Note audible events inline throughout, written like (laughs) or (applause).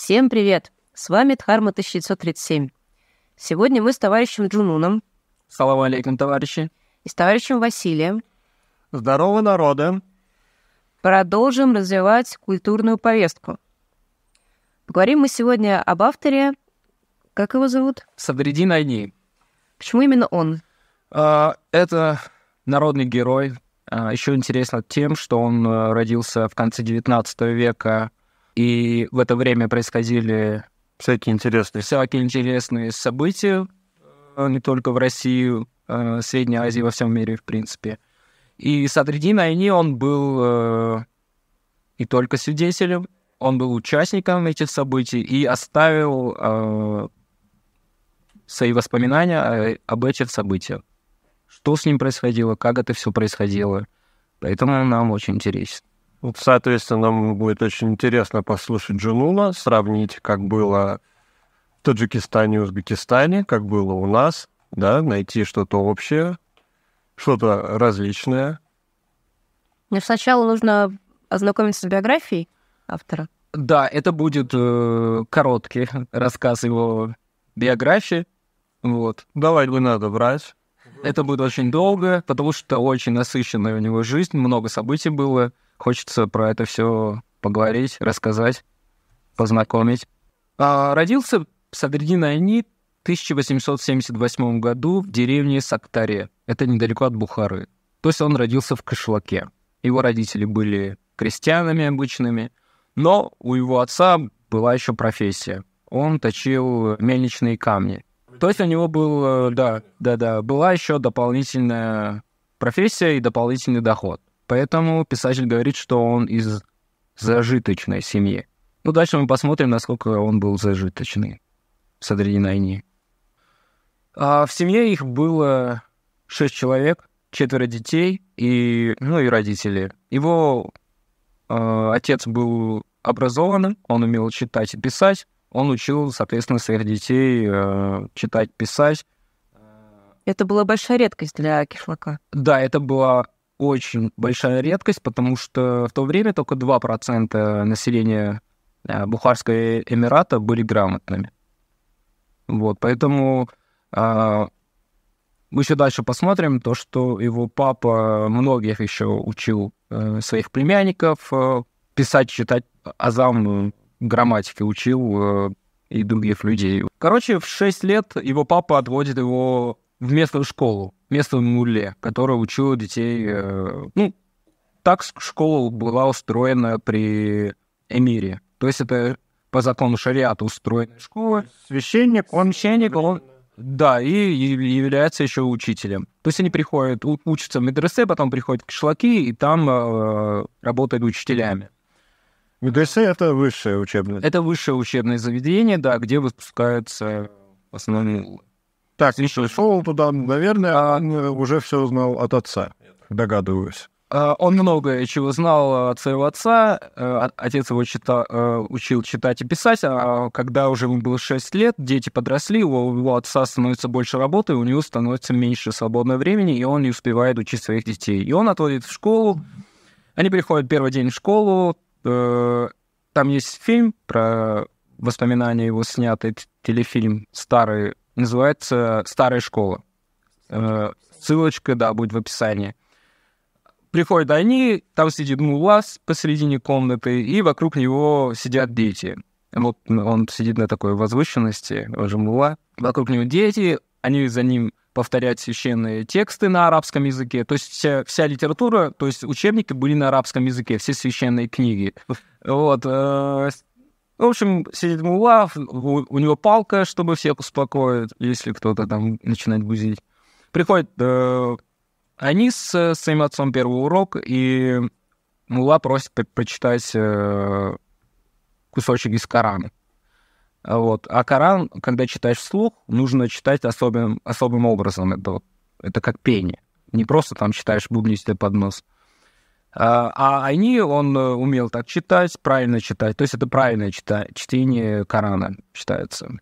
Всем привет! С вами Дхарма 1937. Сегодня мы с товарищем Джунуном. Салам алейкум, товарищи. И с товарищем Василием. Здорово, народы! Продолжим развивать культурную повестку. Поговорим мы сегодня об авторе. Как его зовут? Садридин Айни. Почему именно он? А, это народный герой. А, еще интересно тем, что он э, родился в конце 19 века и в это время происходили всякие интересные, всякие интересные события, э, не только в России, в э, Средней Азии, во всем мире, в принципе. И Садридин Айни, он был э, не только свидетелем, он был участником этих событий и оставил свои воспоминания об этих событиях. Что с ним происходило, как это все происходило. Поэтому нам очень интересно. Соответственно, нам будет очень интересно послушать Джунула, сравнить, как было в Таджикистане и Узбекистане, как было у нас, да, найти что-то общее, что-то различное. Но сначала нужно ознакомиться с биографией автора. Да, это будет э, короткий рассказ его биографии. Вот. Давай, не надо врать. Это будет очень долго, потому что очень насыщенная у него жизнь, много событий было. Хочется про это все поговорить, рассказать, познакомить. А, родился Садридин Айни в 1878 году в деревне Сактаре. Это недалеко от Бухары. То есть он родился в Кышлаке. Его родители были крестьянами обычными, но у его отца была еще профессия. Он точил мельничные камни. То есть у него был, э, да, да, да, была еще дополнительная профессия и дополнительный доход. Поэтому писатель говорит, что он из зажиточной семьи. Ну, дальше мы посмотрим, насколько он был зажиточный среди Найни. А в семье их было шесть человек, четверо детей и, ну, и родители. Его э, отец был образованным, он умел читать и писать, он учил, соответственно, своих детей э, читать, писать. Это была большая редкость для кишлака. Да, это была очень большая редкость, потому что в то время только 2% населения э, Бухарского Эмирата были грамотными. Вот, поэтому а, мы еще дальше посмотрим то, что его папа многих еще учил а, своих племянников а, писать, читать азам грамматики учил а, и других людей. Короче, в 6 лет его папа отводит его в местную школу, местную муле, которая учила детей. Э, ну, так школа была устроена при эмире. То есть это по закону шариата устроена школа. Священник, он... Священник, он... Да, и является еще учителем. То есть они приходят, учатся в медресе, потом приходят к шлаки, и там э, работают учителями. Медресе — это высшее учебное? Это высшее учебное заведение, да, где выпускаются в основном так, еще шел туда, наверное, он а уже все знал от отца, догадываюсь. А, он много чего знал от своего отца. Э, отец его читал, э, учил читать и писать, а когда уже ему было 6 лет, дети подросли, у его отца становится больше работы, у него становится меньше свободного времени, и он не успевает учить своих детей. И он отводит в школу. Они приходят первый день в школу. Э, там есть фильм про воспоминания его снятый, телефильм старый называется «Старая школа». Э, ссылочка, да, будет в описании. Приходят они, там сидит мулас посередине комнаты, и вокруг него сидят дети. Вот он сидит на такой возвышенности, уже же мула. Вокруг него дети, они за ним повторять священные тексты на арабском языке. То есть вся, вся литература, то есть учебники были на арабском языке, все священные книги. (laughs) Вот. Э, в общем, сидит мула, у, у него палка, чтобы всех успокоить, если кто-то там начинает гузить. Приходит э, они с своим отцом первый урок, и мула просит по почитать э, кусочек из Корана. Вот. А Коран, когда читаешь вслух, нужно читать особым, особым образом. Это, это как пение. Не просто там читаешь, бубни под нос. А, а они, он э, умел так читать, правильно читать. То есть это правильное чтение Корана считается.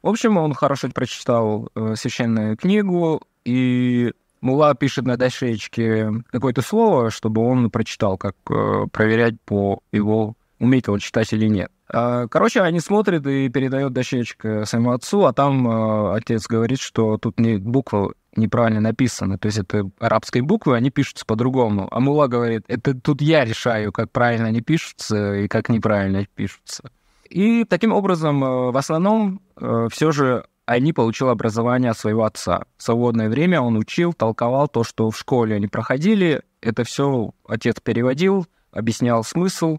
В общем, он хорошо прочитал э, священную книгу, и Мула пишет на дощечке какое-то слово, чтобы он прочитал, как э, проверять по его, умеет он читать или нет. А, короче, они смотрят и передают дощечка своему отцу, а там отец говорит, что тут не буква неправильно написано. То есть это арабские буквы, они пишутся по-другому. А Мула говорит, это тут я решаю, как правильно они пишутся и как неправильно пишутся. И таким образом, э, в основном, э, все же они получил образование от своего отца. В свободное время он учил, толковал то, что в школе они проходили. Это все отец переводил, объяснял смысл.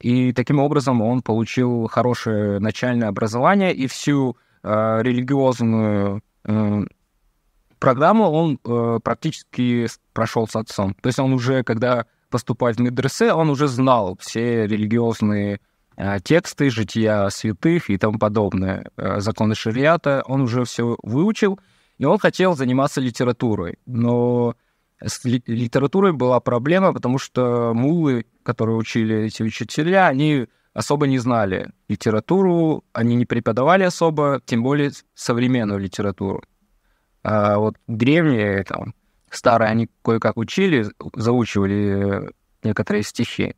И таким образом он получил хорошее начальное образование и всю э, религиозную э, программу он э, практически прошел с отцом. То есть он уже, когда поступает в медресе, он уже знал все религиозные э, тексты, жития святых и тому подобное, э, законы шариата, он уже все выучил, и он хотел заниматься литературой. Но с ли, литературой была проблема, потому что мулы, которые учили эти учителя, они особо не знали литературу, они не преподавали особо, тем более современную литературу. А вот древние, там, старые, они кое-как учили, заучивали некоторые стихи.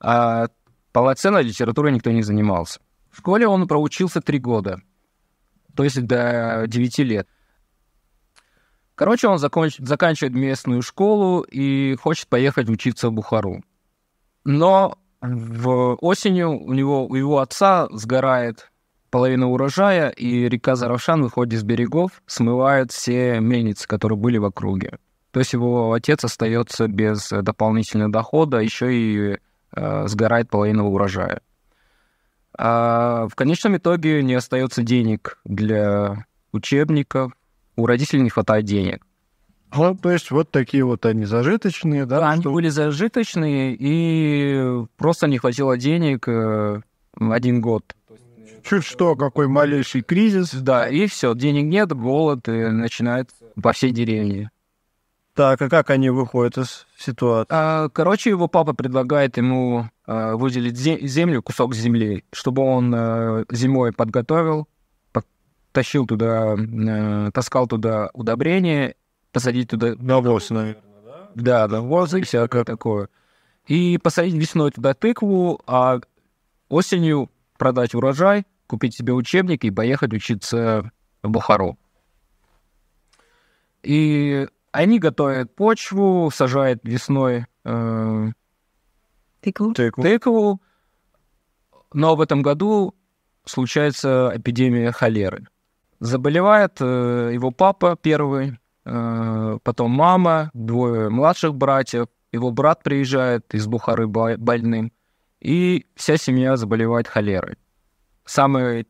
А полноценной литературой никто не занимался. В школе он проучился три года, то есть до девяти лет. Короче, он законч... заканчивает местную школу и хочет поехать учиться в Бухару. Но в осенью у него у его отца сгорает половина урожая, и река Заравшан, выходит из берегов, смывает все мельницы, которые были в округе. То есть его отец остается без э, дополнительного дохода, еще и э, сгорает половина урожая. А в конечном итоге не остается денег для учебников, у родителей не хватает денег. Ну, то есть вот такие вот они зажиточные, да? они что... были зажиточные, и просто не хватило денег э, один год Чуть что, какой малейший кризис. Да, и все, денег нет, голод, и начинает по всей деревне. Так, а как они выходят из ситуации? А, короче, его папа предлагает ему а, выделить землю, кусок земли, чтобы он а, зимой подготовил, тащил туда, таскал туда удобрения, посадить туда... Навоз, наверное, да? Да, навоз и всякое такое. И посадить весной туда тыкву, а осенью продать урожай, купить себе учебник и поехать учиться в Бухару. И они готовят почву, сажают весной э, тыкву. тыкву. тыкву. Но в этом году случается эпидемия холеры. Заболевает э, его папа первый, э, потом мама, двое младших братьев. Его брат приезжает из Бухары больным, и вся семья заболевает холерой. Самый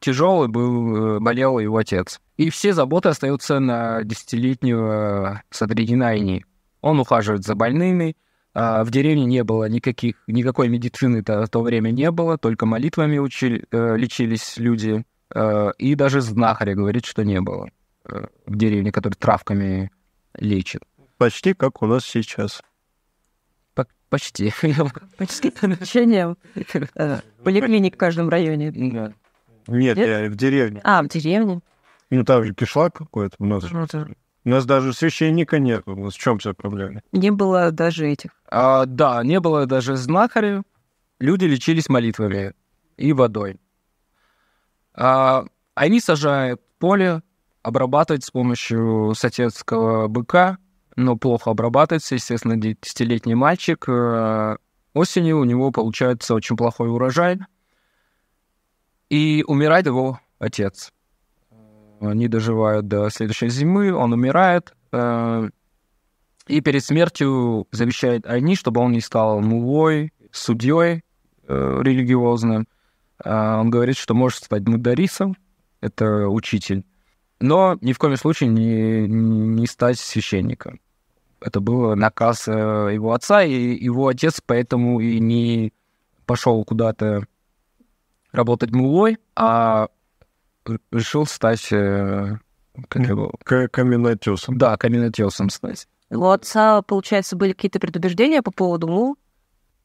тяжелый был, э, болел его отец. И все заботы остаются на десятилетнего э, Садригина Айни. Он ухаживает за больными, а в деревне не было никаких, никакой медицины -то, в то время не было, только молитвами учили, э, лечились люди. И даже знахаря говорит, что не было в деревне, который травками лечит. Почти как у нас сейчас. Почти. (laughs) Почти лечение э, поликлиник в каждом районе. Нет, я в деревне. А, в деревне. Ну, там же кишлак какой-то. У нас, ну, у нас даже священника нет. У нас в чем вся проблема? Не было даже этих. А, да, не было даже знахаря. Люди лечились молитвами и водой. А, они сажают поле, обрабатывать с помощью соседского быка – но плохо обрабатывается. Естественно, десятилетний мальчик. Э, осенью у него получается очень плохой урожай. И умирает его отец. Они доживают до следующей зимы, он умирает. Э, и перед смертью завещает они, чтобы он не стал мулой, судьей э, религиозным. Он говорит, что может стать мударисом, это учитель но ни в коем случае не, не стать священником это был наказ э, его отца, и его отец поэтому и не пошел куда-то работать мулой, а решил стать э, как его... каменотесом. Да, каменотесом стать. У отца, получается, были какие-то предубеждения по поводу мул?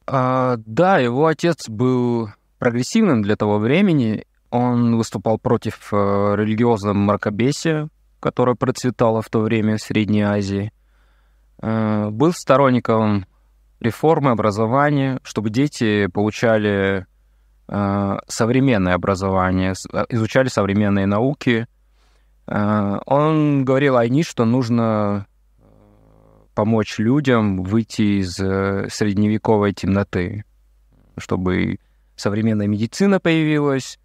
А, да, его отец был прогрессивным для того времени. Он выступал против э, религиозного мракобесия, которое процветало в то время в Средней Азии. Э, был сторонником реформы образования, чтобы дети получали э, современное образование, э, изучали современные науки. Он говорил Айни, что нужно помочь людям выйти из средневековой темноты, чтобы современная медицина появилась,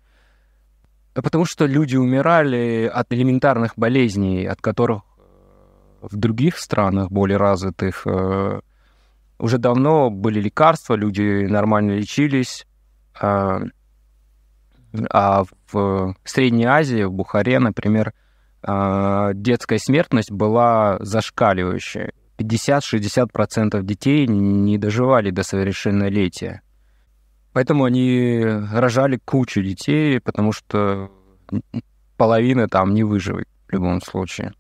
потому что люди умирали от элементарных болезней, от которых в других странах более развитых э, уже давно были лекарства, люди нормально лечились. Э, а в Средней Азии, в Бухаре, например, э, детская смертность была зашкаливающая. 50-60% детей не доживали до совершеннолетия. Поэтому они рожали кучу детей, потому что половина там не выживет в любом случае.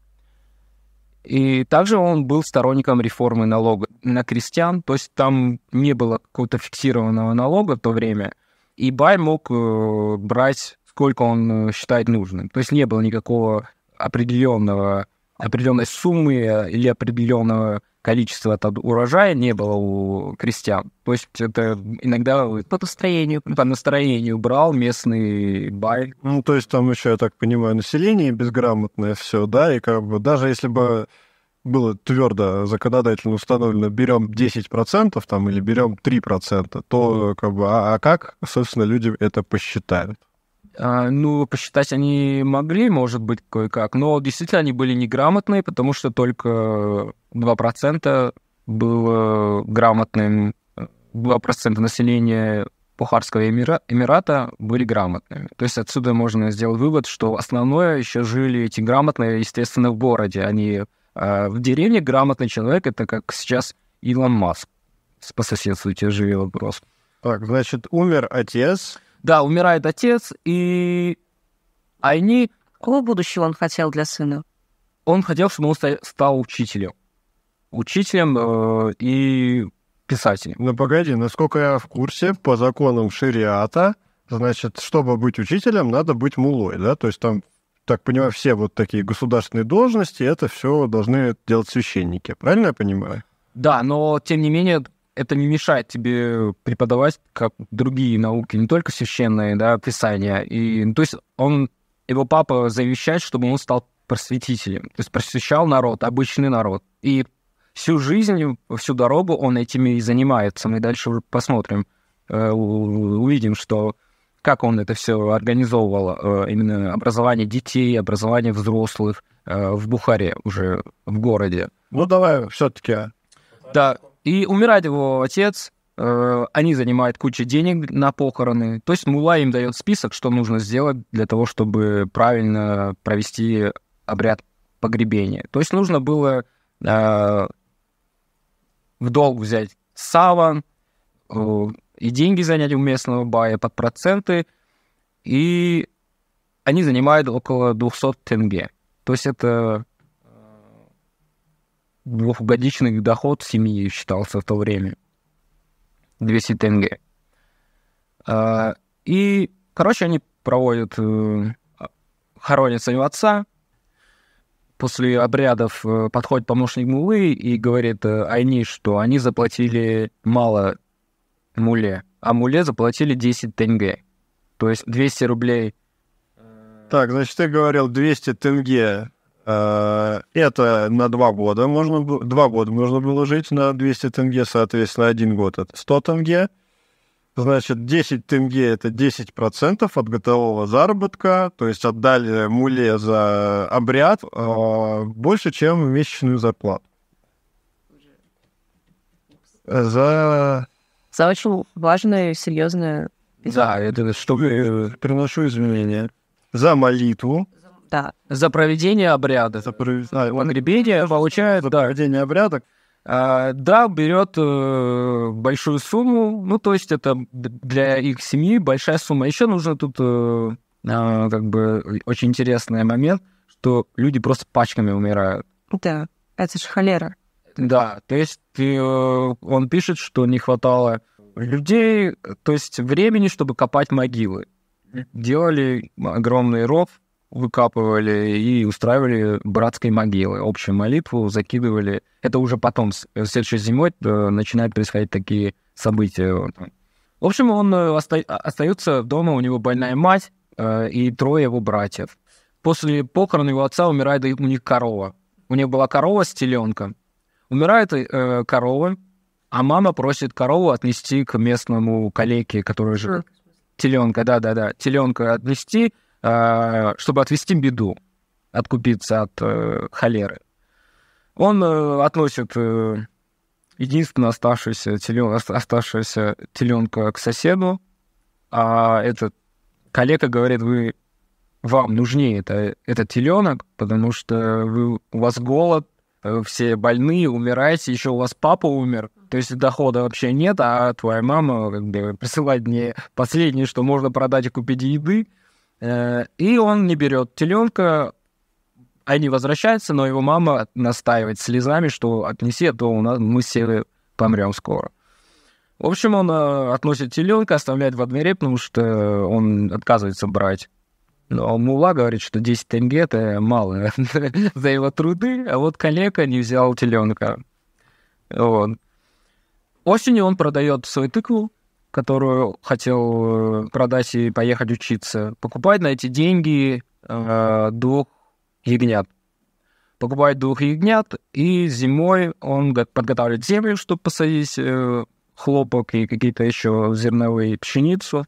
И также он был сторонником реформы налога на крестьян, то есть там не было какого-то фиксированного налога в то время, и Бай мог э, брать сколько он э, считает нужным. То есть не было никакого определенного определенной суммы или определенного количество там, урожая не было у крестьян. То есть это иногда... По настроению. По настроению брал местный бай. Ну, то есть там еще, я так понимаю, население безграмотное все, да, и как бы даже если бы было твердо законодательно установлено, берем 10% там или берем 3%, то как бы, а, а как, собственно, люди это посчитают? А, ну, посчитать они могли, может быть, кое-как, но действительно они были неграмотные, потому что только 2% было грамотным, 2% населения Пухарского эмира, Эмирата были грамотными. То есть отсюда можно сделать вывод, что основное еще жили эти грамотные, естественно, в городе. Они э, в деревне грамотный человек, это как сейчас Илон Маск. По соседству тебе живет вопрос. Так, значит, умер отец, да, умирает отец, и они... Какого будущего он хотел для сына? Он хотел, чтобы он стал учителем. Учителем э, и писателем. Ну, погоди, насколько я в курсе, по законам шариата, значит, чтобы быть учителем, надо быть мулой, да? То есть там, так понимаю, все вот такие государственные должности, это все должны делать священники. Правильно я понимаю? Да, но тем не менее это не мешает тебе преподавать, как другие науки, не только священные, да, писания. И, ну, то есть он, его папа завещает, чтобы он стал просветителем. То есть просвещал народ, обычный народ. И всю жизнь, всю дорогу он этими и занимается. Мы дальше посмотрим, э, увидим, что как он это все организовывал, э, именно образование детей, образование взрослых э, в Бухаре уже, в городе. Ну, давай все-таки да. И умирает его отец, э, они занимают кучу денег на похороны. То есть Мула им дает список, что нужно сделать для того, чтобы правильно провести обряд погребения. То есть нужно было э, в долг взять саван э, и деньги занять у местного бая под проценты. И они занимают около 200 тенге. То есть это двухгодичный доход семьи считался в то время. 200 тенге. А, и, короче, они проводят, э, хоронят своего отца. После обрядов э, подходит помощник Мулы и говорит э, Айни, что они заплатили мало Муле, а Муле заплатили 10 тенге. То есть 200 рублей. Так, значит, ты говорил 200 тенге Э, это на два года можно было, два года можно было жить на 200 тенге, соответственно, один год это 100 тенге. Значит, 10 тенге – это 10% от готового заработка, то есть отдали муле за обряд э, больше, чем месячную зарплату. За... За очень важное и серьезное... Да, это что э, приношу изменения. За молитву. Да. За проведение обряда. За проведение, а, погребение получает... За да. проведение обряда. А, да, берет э, большую сумму, ну, то есть это для их семьи большая сумма. Еще нужно тут, э, э, как бы, очень интересный момент, что люди просто пачками умирают. Да, это же холера. Да, то есть э, он пишет, что не хватало людей, то есть времени, чтобы копать могилы. Делали огромный ров, выкапывали и устраивали братской могилы, общую молитву закидывали. Это уже потом, э, следующей зимой э, начинают происходить такие события. В общем, он э, оста- а, остается дома, у него больная мать э, и трое его братьев. После похорон его отца умирает у них корова. У них была корова с теленком. Умирает э, корова, а мама просит корову отнести к местному калеке, который же Теленка, да-да-да, теленка отнести, Э, чтобы отвести беду, откупиться от э, холеры. Он э, относит единственного оставшуюся телен, оставшегося теленка к соседу, а этот коллега говорит, вы вам нужнее это, этот теленок, потому что вы, у вас голод, все больные, умираете, еще у вас папа умер, то есть дохода вообще нет, а твоя мама как бы, присылает мне последнее, что можно продать и купить еды, Э, и он не берет теленка, они возвращаются, но его мама настаивает слезами, что отнеси, а то у нас, мы все помрем скоро. В общем, он э, относит теленка, оставляет во дворе, потому что он отказывается брать. Но Мула говорит, что 10 тенге — это мало (laughs) за его труды, а вот коллега не взял теленка. Вот. Осенью он продает свою тыкву, которую хотел э, продать и поехать учиться, покупать на эти деньги э, двух ягнят. Покупает двух ягнят, и зимой он подготавливает землю, чтобы посадить э, хлопок и какие-то еще зерновые пшеницу.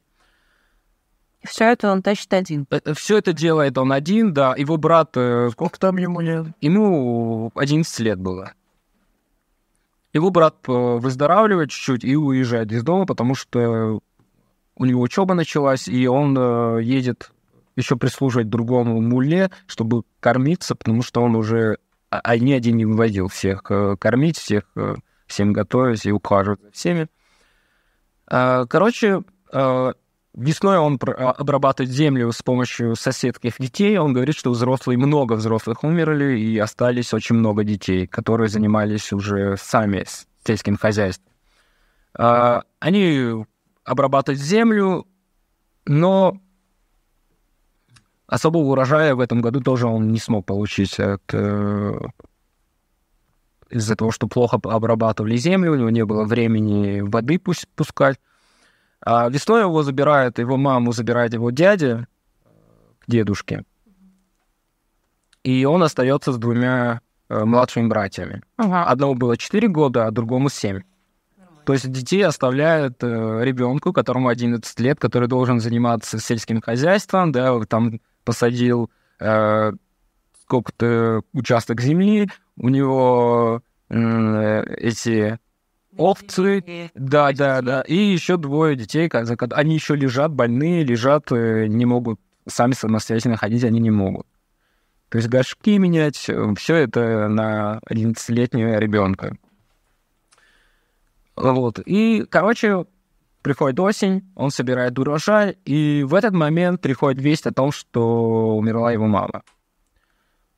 И все это он тащит один. Э, э, все это делает он один, да. Его брат... Сколько там ему лет? Ему 11 лет было его брат э, выздоравливает чуть-чуть и уезжает из дома, потому что у него учеба началась, и он э, едет еще прислуживать другому муле, чтобы кормиться, потому что он уже а, а не один не выводил всех э, кормить, всех всем готовить и ухаживать за всеми. А, короче, Весной он а, обрабатывает землю с помощью соседских детей. Он говорит, что взрослые, много взрослых умерли, и остались очень много детей, которые занимались уже сами сельским хозяйством. А, они обрабатывают землю, но особого урожая в этом году тоже он не смог получить от э, из-за того, что плохо обрабатывали землю, у него не было времени воды пусть пускать. А весной его забирает, его маму забирает его дядя к дедушке. И он остается с двумя э, младшими братьями. Ага. Одному было 4 года, а другому 7. То есть детей оставляют э, ребенку, которому 11 лет, который должен заниматься сельским хозяйством, да, там посадил э, сколько-то участок земли, у него э, эти овцы, да, да, да, и еще двое детей, они еще лежат, больные, лежат, э, не могут сами самостоятельно ходить, они не могут. То есть горшки менять, э, все это на 11-летнего ребенка. Вот. И, короче, приходит осень, он собирает урожай, и в этот момент приходит весть о том, что умерла его мама.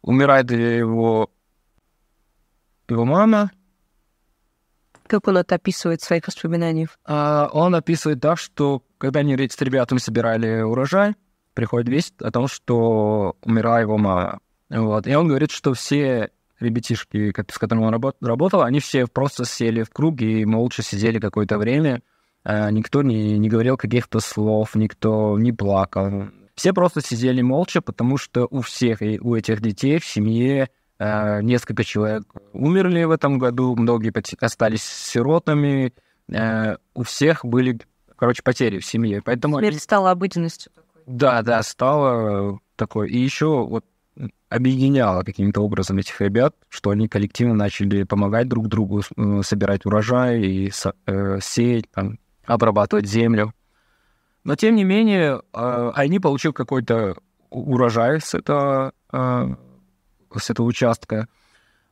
Умирает его, его мама, как он это описывает в своих воспоминаниях? А, он описывает так, что когда они с ребятами собирали урожай, приходит весть о том, что умерла его мама. Вот. И он говорит, что все ребятишки, с которыми он работ- работал, они все просто сели в круг и молча сидели какое-то время. А, никто не, не говорил каких-то слов, никто не плакал. Все просто сидели молча, потому что у всех, и у этих детей в семье Э, несколько человек умерли в этом году, многие остались сиротами, э, у всех были, короче, потери в семье. Поэтому... Смерть стала обыденностью. Да, да, стало э, такое. И еще вот объединяло каким-то образом этих ребят, что они коллективно начали помогать друг другу собирать урожай и сеять, там, обрабатывать землю. Но тем не менее, они получили какой-то урожай с этого с этого участка,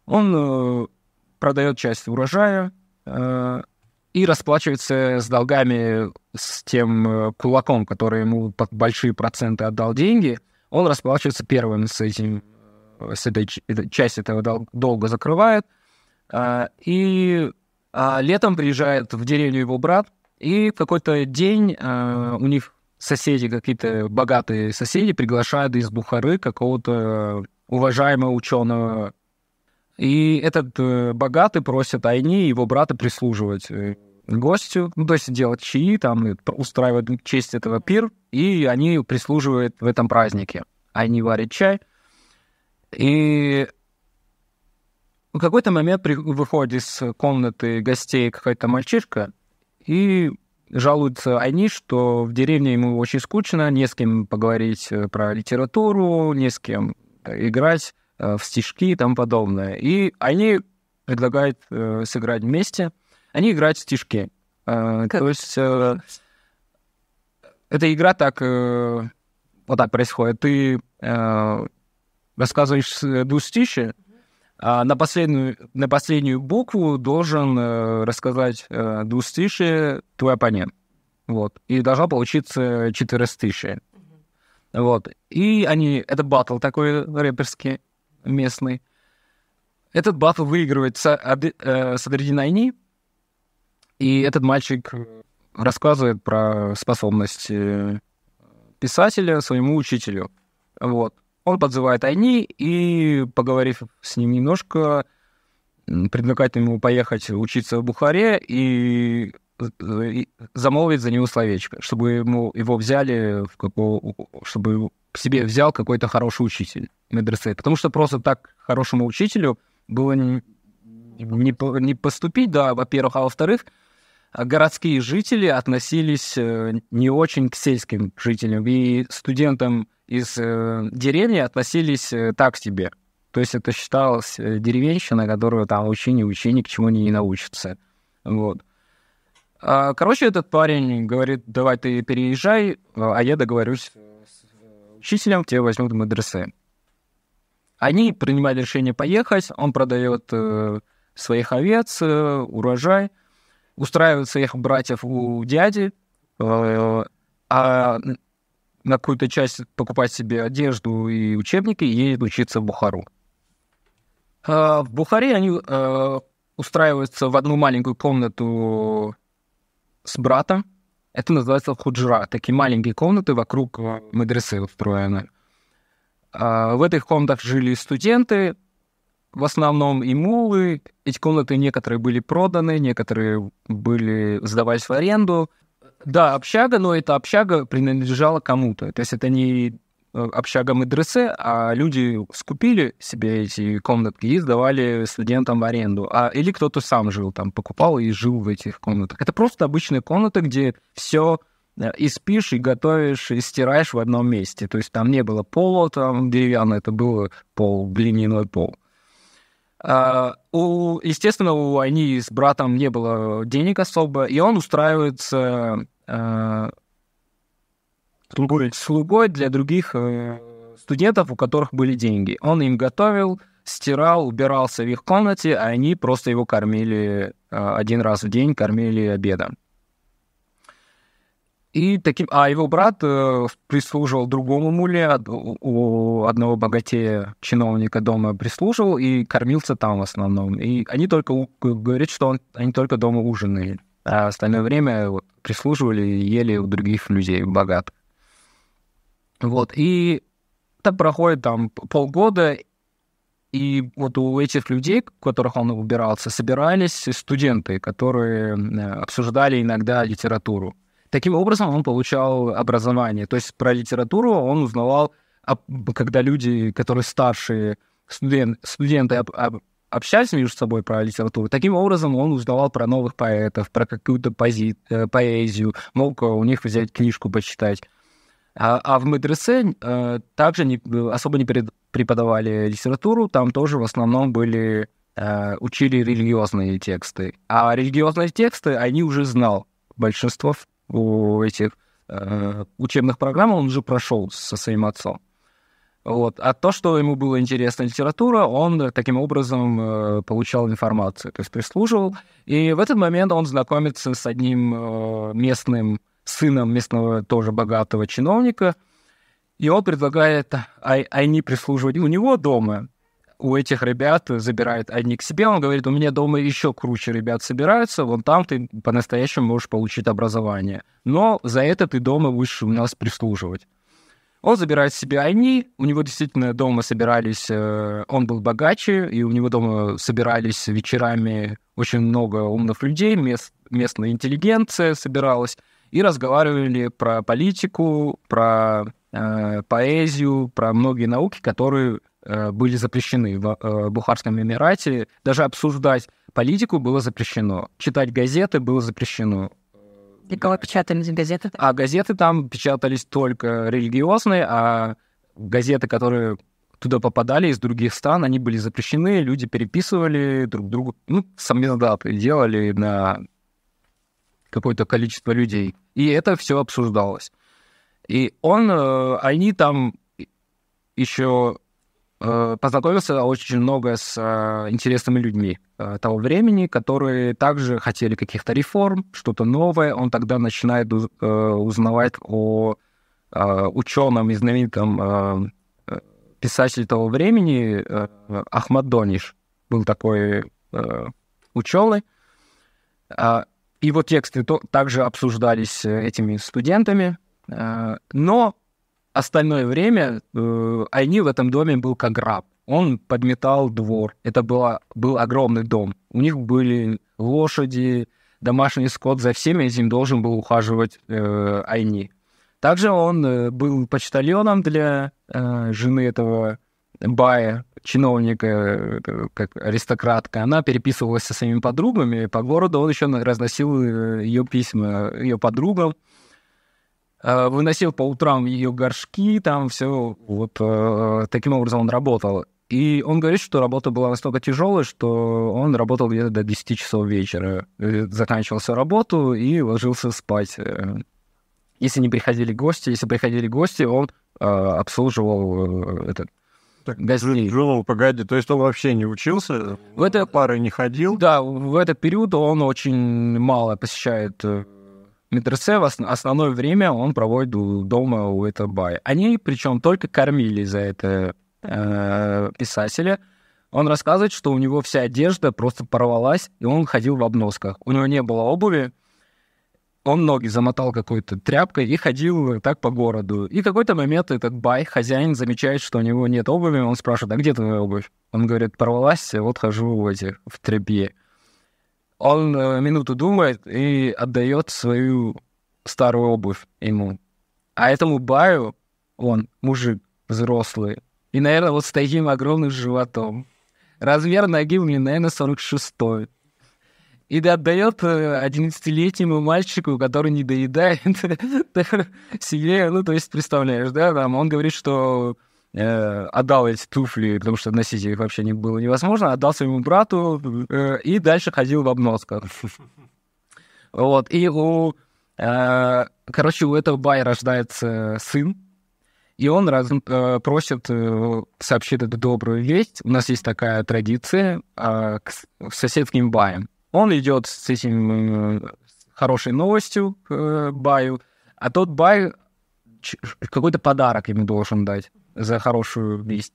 он э, продает часть урожая э, и расплачивается с долгами, с тем э, кулаком, который ему под большие проценты отдал деньги, он расплачивается первым с этим, с этой, часть этого долга закрывает. И а, летом приезжает в деревню его брат, и в какой-то день у них соседи, какие-то богатые соседи приглашают из Бухары какого-то уважаемого ученого И этот э, богатый просит Айни и его брата прислуживать э, гостю, ну, то есть делать чаи, там, устраивать в честь этого пир, и они прислуживают в этом празднике. Они варят чай. И в какой-то момент при... выходит из комнаты гостей какая-то мальчишка и жалуется они, что в деревне ему очень скучно, не с кем поговорить э, про литературу, не с кем играть э, в стишки и тому подобное. И они предлагают э, сыграть вместе. Они играют в стишки. Э, как? То есть э, эта игра так э, вот так происходит. Ты э, рассказываешь двустиши, а на последнюю, на последнюю букву должен э, рассказать э, стиши твой оппонент. Вот. И должна получиться четверостишие. Вот. И они... Это батл такой рэперский местный. Этот батл выигрывает с, ады, э, с И этот мальчик рассказывает про способность э, писателя своему учителю. Вот. Он подзывает Айни и, поговорив с ним немножко, предлагает ему поехать учиться в Бухаре и замолвить за него словечко, чтобы ему его взяли, в какого, чтобы к себе взял какой-то хороший учитель медресе. Потому что просто так хорошему учителю было не, не, не поступить, да, во-первых, а во-вторых, городские жители относились э, не очень к сельским жителям, и студентам из э, деревни относились э, так себе. То есть это считалось деревенщина, которую там ученик, ученик чему не научится. Вот. А, короче, этот парень говорит, давай ты переезжай, а я договорюсь с учителем, тебя возьмут в медресе. Они принимают решение поехать, он продает э, своих овец, э, урожай, устраивает своих братьев у дяди, э, а на какую-то часть покупать себе одежду и учебники и едет учиться в Бухару. А, в Бухаре они устраиваются в одну маленькую комнату с братом. Это называется худжра. Такие маленькие комнаты вокруг э, медресы устроены. А, в этих комнатах жили студенты, в основном и мулы. Эти комнаты некоторые были проданы, некоторые были сдавались в аренду. Да, общага, но эта общага принадлежала кому-то. То есть это не Э, общагам Идресе, а люди скупили себе эти комнатки и сдавали студентам в аренду. А, или кто-то сам жил там, покупал и жил в этих комнатах. Это просто обычная комната, где все э, и спишь, и готовишь, и стираешь в одном месте. То есть там не было пола, там деревянное, это был пол, глиняной пол. Uh, у, естественно, у они с братом не было денег особо, и он устраивается э, слугой, слугой для других э, студентов, у которых были деньги. Он им готовил, стирал, убирался в их комнате, а они просто его кормили э, один раз в день, кормили обедом. И таким, а его брат э, прислуживал другому муле, у одного богатея чиновника дома прислуживал и кормился там в основном. И они только говорят, что он, они только дома ужинали, а остальное время вот, прислуживали и ели у других людей богатых. Вот, и так проходит там полгода, и вот у этих людей, которых он убирался, собирались студенты, которые э, обсуждали иногда литературу. Таким образом он получал образование. То есть про литературу он узнавал, когда люди, которые старшие, студент, студенты об, об, общались между собой про литературу. Таким образом он узнавал про новых поэтов, про какую-то пози, э, поэзию, мог у них взять книжку почитать. А, а в медресе э, также не, особо не преподавали литературу, там тоже в основном были э, учили религиозные тексты. А религиозные тексты они уже знал большинство у этих э, учебных программ, он уже прошел со своим отцом. Вот. А то, что ему была интересна литература, он таким образом э, получал информацию, то есть прислуживал. И в этот момент он знакомится с одним э, местным сыном местного тоже богатого чиновника, и он предлагает Айни прислуживать у него дома. У этих ребят забирает Айни к себе, он говорит, у меня дома еще круче ребят собираются, вон там ты по-настоящему можешь получить образование. Но за это ты дома будешь у нас прислуживать. Он забирает себе айни, у него действительно дома собирались, э, он был богаче, и у него дома собирались вечерами очень много умных людей, мест, местная интеллигенция собиралась и разговаривали про политику, про э, поэзию, про многие науки, которые э, были запрещены в э, Бухарском Эмирате. Даже обсуждать политику было запрещено, читать газеты было запрещено. И кого печатались газеты? А газеты там печатались только религиозные, а газеты, которые туда попадали из других стран, они были запрещены, люди переписывали друг другу, ну, самиздаты делали на какое-то количество людей. И это все обсуждалось. И он, э, они там еще э, познакомился очень много с э, интересными людьми того времени, которые также хотели каких-то реформ, что-то новое. Он тогда начинает узнавать о ученом и знаменитом писателе того времени Ахмад Дониш был такой ученый. А его тексты то, также обсуждались э, этими студентами, э, но остальное время э, Айни в этом доме был как раб. Он подметал двор. Это было, был огромный дом. У них были лошади, домашний скот. За всеми этим должен был ухаживать э, Айни. Также он э, был почтальоном для э, жены этого Бая, чиновника, э, как аристократка, она переписывалась со своими подругами по городу, он еще разносил э, ее письма ее подругам, э, выносил по утрам ее горшки, там все вот таким образом он работал. И он говорит, что работа была настолько тяжелая, что он работал где-то до 10 часов вечера, заканчивал свою работу и ложился спать. Если не приходили гости, если приходили гости, он обслуживал этот так, гостей. Жил, погоди, то есть он вообще не учился, в это, пары не ходил? Да, в этот период он очень мало посещает э, медресе, в основ, основное время он проводит дома у этого бая. Они причем только кормили за это э, писателя. Он рассказывает, что у него вся одежда просто порвалась, и он ходил в обносках. У него не было обуви, он ноги замотал какой-то тряпкой и ходил так по городу. И какой-то момент этот бай, хозяин, замечает, что у него нет обуви, он спрашивает, а где твоя обувь? Он говорит, порвалась, вот хожу в эти, в тряпье. Он э, минуту думает и отдает свою старую обувь ему. А этому баю, он мужик взрослый, и, наверное, вот с таким огромным животом. Размер ноги у меня, наверное, 46 -й и отдает 11-летнему э, мальчику, который не доедает (laughs) себе, ну, то есть, представляешь, да, там, он говорит, что э, отдал эти туфли, потому что носить их вообще не было невозможно, отдал своему брату э, и дальше ходил в обносках. (laughs) Вот, и у, э, короче, у этого бая рождается сын, и он раз, э, просит э, сообщить эту добрую весть. У нас есть такая традиция э, к соседским баям. Он идет с этим э, хорошей новостью к э, баю, а тот бай какой-то подарок ему должен дать за хорошую весть.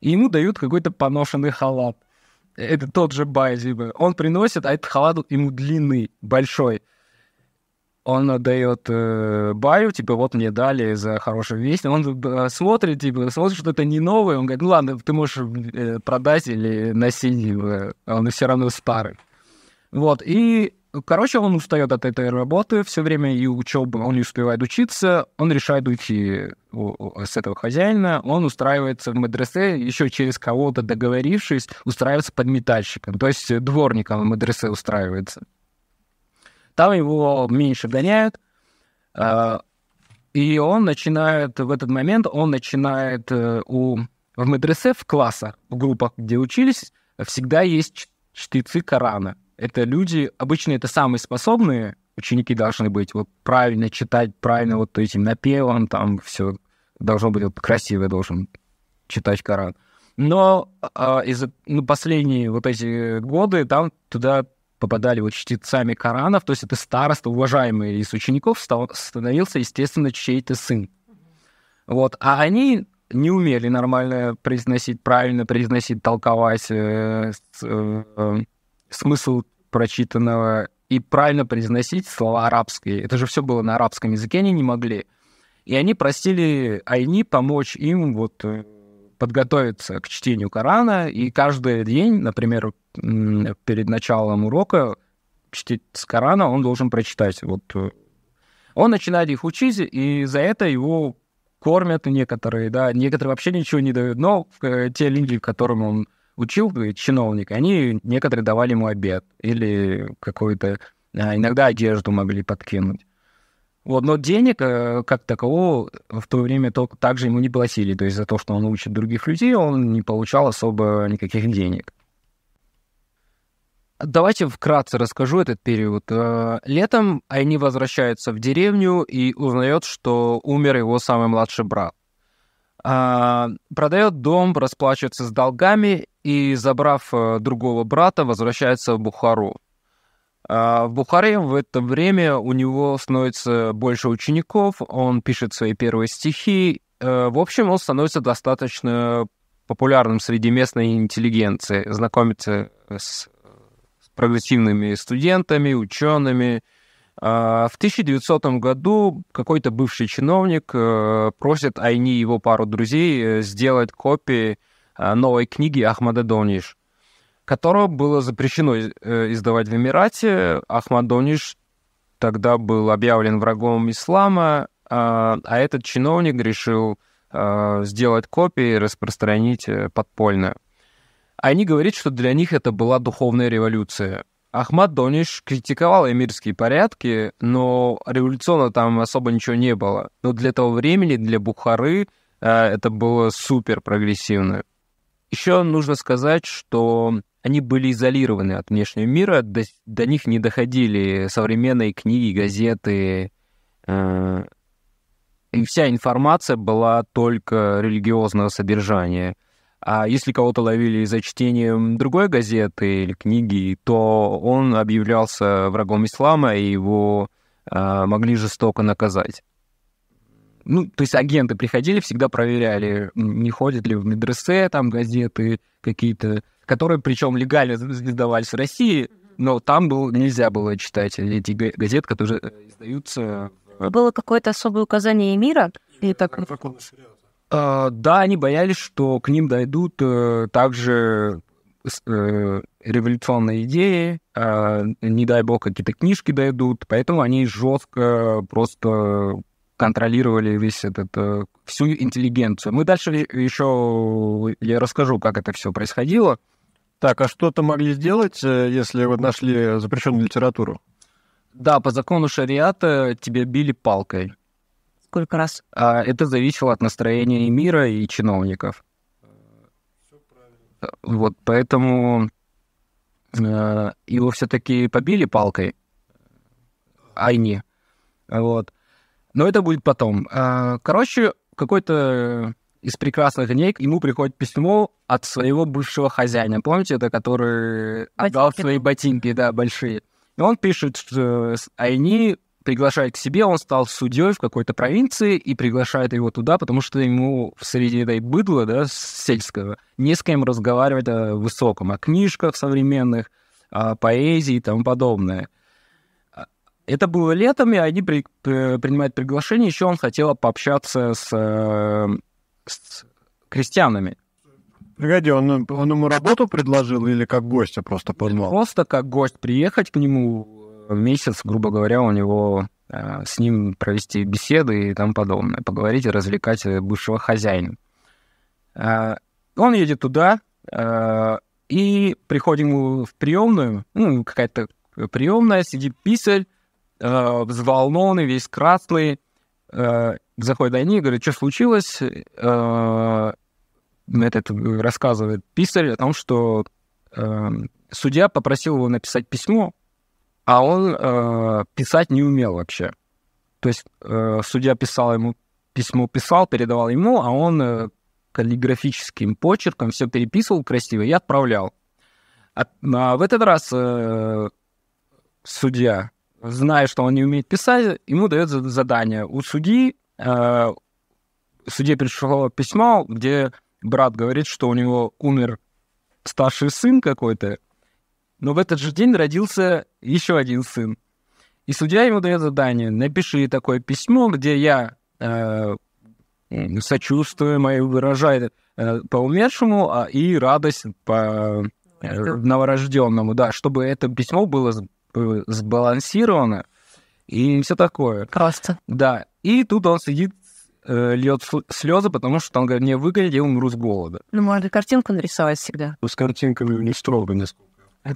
И ему дают какой-то поношенный халат. Это тот же бай, типа. Он приносит, а этот халат ему длинный, большой. Он отдает э, баю, типа, вот мне дали за хорошую весть. Он э, смотрит, типа, смотрит, что это не новое. Он говорит, ну ладно, ты можешь э, продать или носить, типа, он все равно старый. Вот, и, короче, он устает от этой работы все время и учебы, он не успевает учиться, он решает уйти а с этого хозяина, он устраивается в медресе, еще через кого-то договорившись, устраивается подметальщиком, то есть дворником в медресе устраивается. Там его меньше гоняют, а, и он начинает, в этот момент он начинает э, у, в медресе, в классах, в группах, где учились, всегда есть чтецы Корана – это люди, обычно это самые способные ученики должны быть, вот правильно читать, правильно вот этим напевом, там все должно быть вот, красиво, должен читать Коран. Но э, а, из ну, последние вот эти годы там туда попадали вот чтецами Коранов, то есть это староста, уважаемый из учеников, стал, становился, естественно, чей-то сын. Вот, а они не умели нормально произносить, правильно произносить, толковать э, э, э смысл прочитанного и правильно произносить слова арабские. Это же все было на арабском языке, они не могли. И они просили Айни помочь им вот э, подготовиться к чтению Корана, и каждый день, например, перед началом урока чтить с Корана он должен прочитать. Вот э. он начинает их учить, и за это его кормят некоторые, да, некоторые вообще ничего не дают, но э, те люди, которым он учил чиновник, они некоторые давали ему обед или какую-то, а, иногда одежду могли подкинуть. Вот, но денег э, как такового в то время только также ему не платили. То есть за то, что он учит других людей, он не получал особо никаких денег. Давайте вкратце расскажу этот период. Э, летом они возвращаются в деревню и узнают, что умер его самый младший брат. А, продает дом, расплачивается с долгами и, забрав э, другого брата, возвращается в Бухару. А, в Бухаре в это время у него становится больше учеников, он пишет свои первые стихи. Э, в общем, он становится достаточно популярным среди местной интеллигенции, знакомится с прогрессивными студентами, учеными. А, в 1900 году какой-то бывший чиновник э, просит Айни и его пару друзей сделать копии Э, новой книги Ахмада Дониш, которого было запрещено э, издавать в Эмирате. Ахмад Дониш тогда был объявлен врагом ислама, э, а этот чиновник решил сделать копии и распространить подпольно. Они говорят, что для них это была духовная революция. Ахмад Дониш критиковал эмирские порядки, но революционно там особо ничего не было. Но для того времени, для Бухары, это было супер прогрессивно. Еще нужно сказать, что они были изолированы от внешнего мира, до, до них не доходили современные книги, газеты, э, и вся информация была только религиозного содержания. А если кого-то ловили за чтением другой газеты или книги, то он объявлялся врагом ислама, и его э, могли жестоко наказать ну, то есть агенты приходили, всегда проверяли, не ходят ли в медресе там газеты какие-то, которые причем легально издавались в России, но там был, нельзя было читать эти газеты, которые э, издаются... Было какое-то особое указание мира? И так... Uh, да, они боялись, что к ним дойдут uh, также uh, революционные идеи, а, не дай бог какие-то книжки дойдут, поэтому они жестко просто контролировали весь этот, э, всю интеллигенцию. Мы дальше еще, я расскажу, как это все происходило. Так, а что-то могли сделать, э, если вы нашли запрещенную литературу? Да, по закону шариата тебе били палкой. Сколько раз? А, это зависело от настроения и мира, и чиновников. Все правильно. Вот, поэтому э, его все-таки побили палкой. Айни. Вот. Но это будет потом. А, короче, какой-то из прекрасных дней ему приходит письмо от своего бывшего хозяина. Помните, это который ботинки. отдал свои ботинки, да, большие. И он пишет, что Айни приглашает к себе, он стал судьей в какой-то провинции и приглашает его туда, потому что ему в среди этой быдла, да, сельского, не с кем разговаривать о высоком, о книжках современных, о поэзии и тому подобное. Это было летом, и они при, при, принимают приглашение. Еще он хотел пообщаться с, э, с крестьянами. Погоди, он, он ему работу предложил или как гостя просто позвал? Просто как гость приехать к нему э, месяц, грубо говоря, у него э, с ним провести беседы и тому подобное, поговорить и развлекать бывшего хозяина. Он едет туда и приходит ему в приемную, ну, какая-то приемная, сидит писарь, Э, взволнованный, весь красный, э, заходит они и говорит, что случилось? Э, этот рассказывает писарь о том, что э, судья попросил его написать письмо, а он э, писать не умел вообще. То есть э, судья писал ему письмо, писал, передавал ему, а он э, каллиграфическим почерком все переписывал красиво и отправлял. А, а в этот раз э, судья зная, что он не умеет писать, ему дает задание. У судьи, э, судье пришло письмо, где брат говорит, что у него умер старший сын какой-то, но в этот же день родился еще один сын. И судья ему дает задание, напиши такое письмо, где я э, сочувствую, мое выражает э, по умершему а, и радость по э, новорожденному, да, чтобы это письмо было Э, сбалансировано и все такое. Просто. Да. И тут он сидит, э, льет слезы, потому что он говорит, не выглядит, я умру с голода. Ну, можно картинку нарисовать всегда. Ну, с картинками не строго несколько.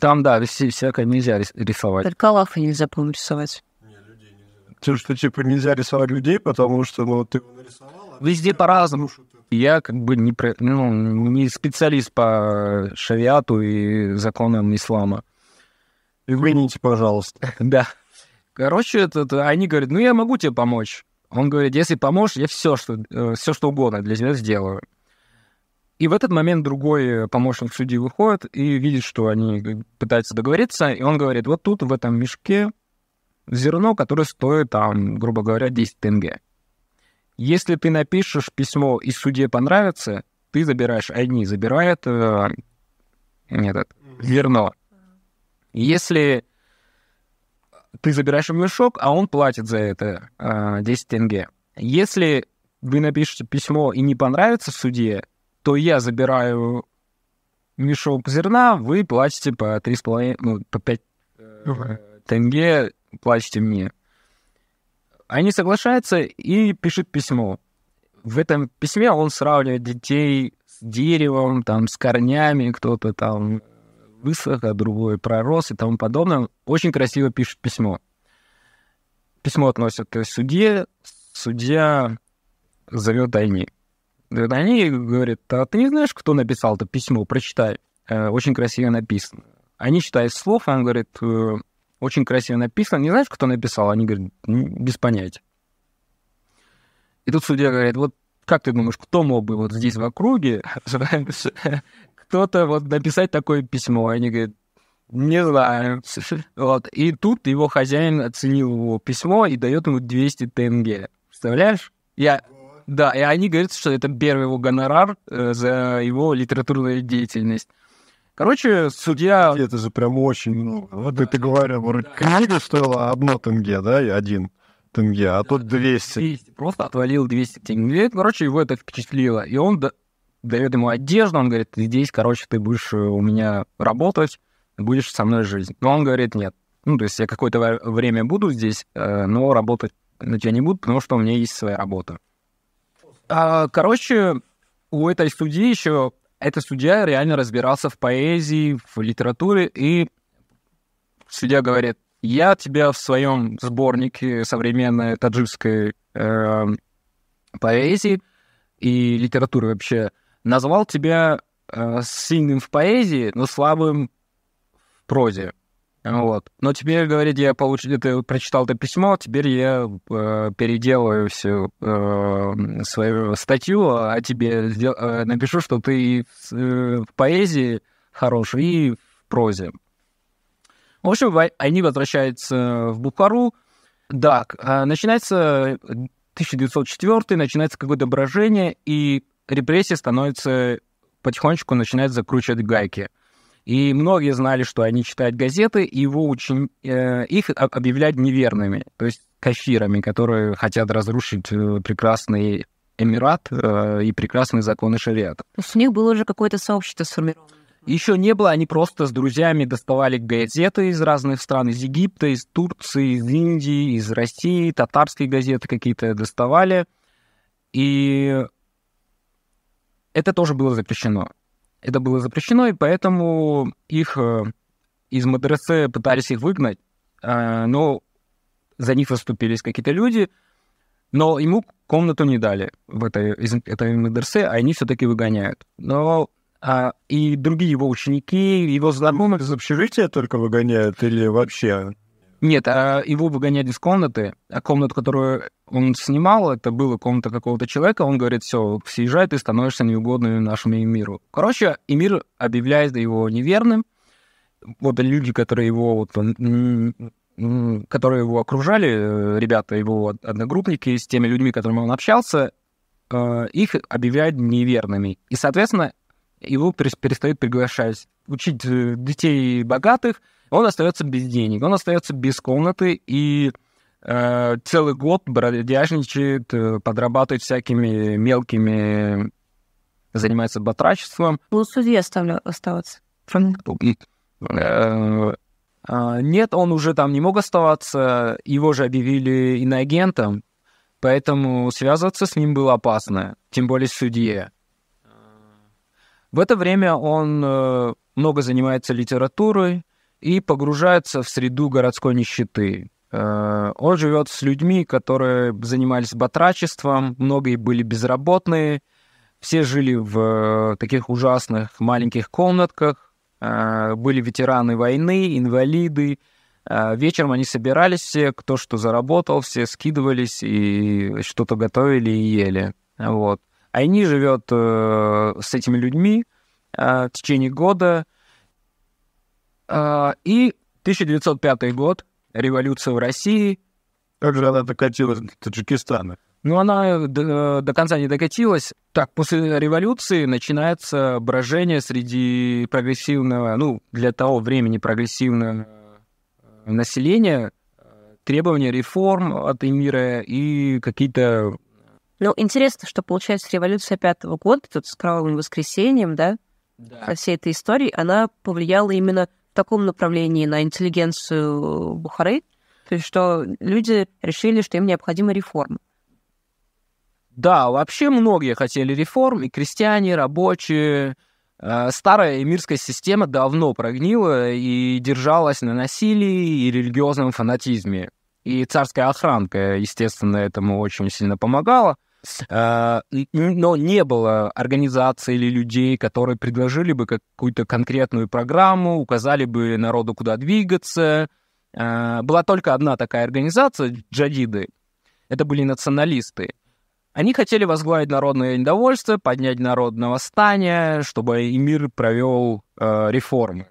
Там, да, всякое нельзя рисовать. Только лафы нельзя, по рисовать. Не, людей нельзя. То, что, типа, нельзя рисовать людей, потому что, ну, ты его нарисовал... А Везде по-разному. Я как бы не, ну, не специалист по шариату и законам ислама. Извините, пожалуйста. (laughs) Да. Короче, этот, они говорят, ну я могу тебе помочь. Он говорит, если поможешь, я все что, э, все, что угодно для тебя сделаю. И в этот момент другой э, помощник судьи выходит и видит, что они э, пытаются договориться, и он говорит, вот тут в этом мешке зерно, которое стоит, там, грубо говоря, 10 тенге. Если ты напишешь письмо и судье понравится, ты забираешь, одни забирают э, этот, зерно. Если ты забираешь мешок, а он платит за это э, а, 10 тенге. Если вы напишете письмо и не понравится судье, то я забираю мешок зерна, вы платите по 3,5, ну, по 5 э, тенге, платите мне. Они соглашаются и пишут письмо. В этом письме он сравнивает детей с деревом, там, с корнями, кто-то там высох, а другой пророс и тому подобное. Очень красиво пишет письмо. Письмо относят к судье, судья зовет Айни. Зовет Айни и говорит, а ты не знаешь, кто написал это письмо, прочитай. Э, очень красиво написано. Они читают слов, он говорит, «Э, очень красиво написано. Не знаешь, кто написал? Они говорят, без понятия. И тут судья говорит, вот как ты думаешь, кто мог бы вот здесь в округе (laughs) кто-то вот написать такое письмо. Они говорят, не знаю. Вот. И тут его хозяин оценил его письмо и дает ему 200 тенге. Представляешь? Я... Да, и они говорят, что это первый его гонорар э, за его литературную деятельность. Короче, судья... Это же прям очень много. вот да. ты говорил, вроде да. книга стоила одно тенге, да, и один тенге, а да, тут 200. 200. Просто отвалил 200 тенге. Короче, его это впечатлило. И он дает ему одежду, он говорит, здесь, короче, ты будешь э, у меня работать, будешь со мной жить. Но он говорит, нет. Ну, то есть я какое-то время буду здесь, э, но работать на ну, тебя не буду, потому что у меня есть своя работа. А, короче, у этой судьи еще... Эта судья реально разбирался в поэзии, в литературе, и судья говорит, я тебя в своем сборнике современной таджикской э, поэзии и литературы вообще назвал тебя э, сильным в поэзии, но слабым в прозе. Вот. Но теперь, говорит, я получ... ты прочитал это письмо, теперь я э, переделаю всю э, свою статью, а тебе сдел... э, напишу, что ты в, э, в поэзии хорош и в прозе. В общем, они возвращаются в Бухару. Да, а, начинается 1904, э, начинается какое-то брожение, и репрессии становятся потихонечку начинают закручивать гайки. И многие знали, что они читают газеты, и его очень э, их объявляют неверными, то есть кафирами, которые хотят разрушить э, прекрасный Эмират э, и прекрасные законы шариата. То есть у них было уже какое-то сообщество сформировано? Еще не было, они просто с друзьями доставали газеты из разных стран, из Египта, из Турции, из Индии, из России, татарские газеты какие-то доставали. И это тоже было запрещено. Это было запрещено, и поэтому их э, из МДРС пытались их выгнать, э, но за них выступились какие-то люди, но ему комнату не дали в этой, из этой МДРС, а они все-таки выгоняют. Но а, и другие его ученики, его знакомые... Из общежития только выгоняют или вообще? Нет, а его выгоняли из комнаты, а комнату, которую он снимал, это была комната какого-то человека, он говорит, все, съезжай, ты становишься неугодным нашему миру. Короче, Эмир объявляет его неверным, вот люди, которые его вот, которые его окружали, э, ребята, его одногруппники, с теми людьми, с которыми он общался, э, их объявляют неверными. И, соответственно, его перестают приглашать учить э, детей богатых, он остается без денег, он остается без комнаты и э, целый год бродяжничает, э, подрабатывает всякими мелкими, занимается батрачеством. Ну, судьи оставлю оставаться. Э, а, нет, он уже там не мог оставаться, его же объявили иноагентом, поэтому связываться с ним было опасно, тем более с судье. А. В это время он э, много занимается литературой, и погружается в среду городской нищеты. Э, он живет с людьми, которые занимались батрачеством, многие были безработные, все жили в э, таких ужасных маленьких комнатках, э, были ветераны войны, инвалиды. Вечером они собирались все, кто что заработал, все скидывались и что-то готовили и ели. Вот. Айни живет с этими людьми в течение года – а, и 1905 год, революция в России. Как же она докатилась до Таджикистана? Ну, она э, до, э, до конца не докатилась. Так, после революции начинается брожение среди прогрессивного, ну, для того времени прогрессивного э, населения, требования реформ от Эмира и какие-то... Ну, интересно, что, получается, революция пятого года, тут с кровавым воскресеньем, да, да. со всей этой историей, она повлияла именно таком направлении на интеллигенцию Бухары, то есть что люди решили, что им необходима реформа. Да, вообще многие хотели реформ, и крестьяне, рабочие. Э, старая эмирская система давно прогнила и держалась на насилии и религиозном фанатизме. И царская охранка, естественно, этому очень сильно помогала – а, но не было организации или людей, которые предложили бы какую-то конкретную программу, указали бы народу, куда двигаться. А, была только одна такая организация, джадиды, это были националисты. Они хотели возглавить народное недовольство, поднять народное восстание, чтобы Эмир провел э, реформы.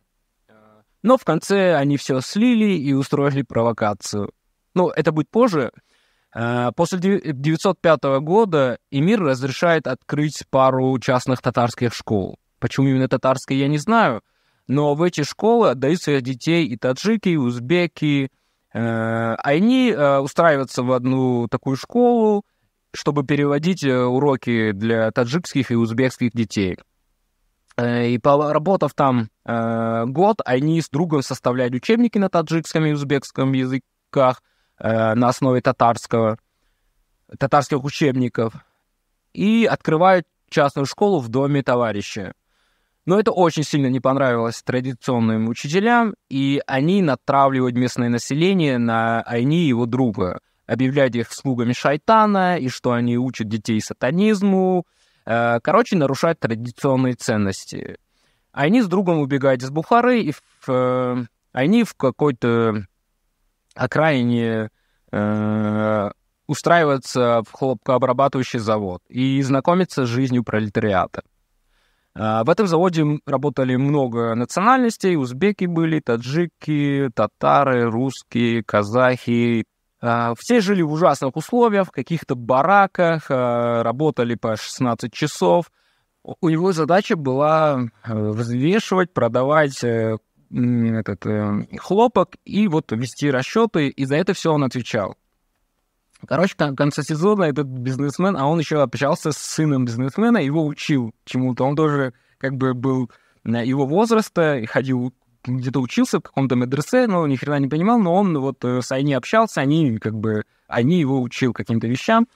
Но в конце они все слили и устроили провокацию. Ну, это будет позже, Э, после 1905 года эмир разрешает открыть пару частных татарских школ. Почему именно татарские, я не знаю, но в эти школы отдают своих детей и таджики, и узбеки. Э, они э, устраиваются в одну такую школу, чтобы переводить уроки для таджикских и узбекских детей. И поработав там год, они с другом составляют учебники на таджикском и узбекском языках, Э, на основе татарского, татарских учебников, и открывают частную школу в доме товарища. Но это очень сильно не понравилось традиционным учителям, и они натравливают местное население на Айни и его друга, объявляют их слугами шайтана, и что они учат детей сатанизму, э, короче, нарушают традиционные ценности. Они с другом убегают из Бухары, и в, они э, в какой-то окраине э, устраивается в хлопкообрабатывающий завод и знакомиться с жизнью пролетариата. А, в этом заводе работали много национальностей. Узбеки были, таджики, татары, русские, казахи. А, все жили в ужасных условиях, в каких-то бараках, а, работали по 16 часов. У него задача была э, взвешивать, продавать э, этот э, хлопок и вот вести расчеты, и за это все он отвечал. Короче, к концу сезона этот бизнесмен, а он еще общался с сыном бизнесмена, его учил чему-то. Он тоже как бы был его возраста, ходил где-то учился в каком-то медресе, но ни хрена не понимал, но он вот э, с они общался, они как бы, они его учил каким-то вещам.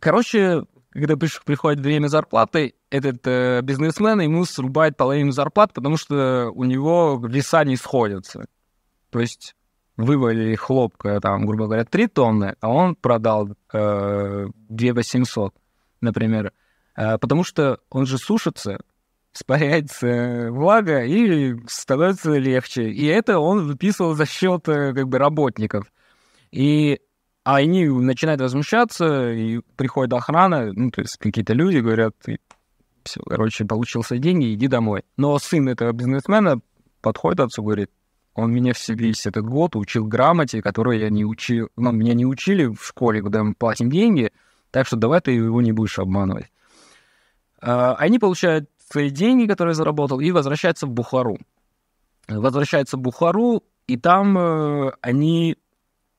Короче, когда приходит время зарплаты, этот э, бизнесмен ему срубает половину зарплат, потому что у него леса не сходятся. То есть вывалили хлопка, там, грубо говоря, 3 тонны, а он продал э, 2 800, например. Э, потому что он же сушится, спаряется влага и становится легче. И это он выписывал за счет э, как бы работников. И а они начинают возмущаться, и приходит охрана, ну, то есть какие-то люди говорят, все, короче, получился деньги, иди домой. Но сын этого бизнесмена подходит отцу, говорит, он меня все весь этот год учил грамоте, которую я не учил, ну, меня не учили в школе, куда мы платим деньги, так что давай ты его не будешь обманывать. А, они получают свои деньги, которые заработал, и возвращаются в Бухару. Возвращаются в Бухару, и там э, они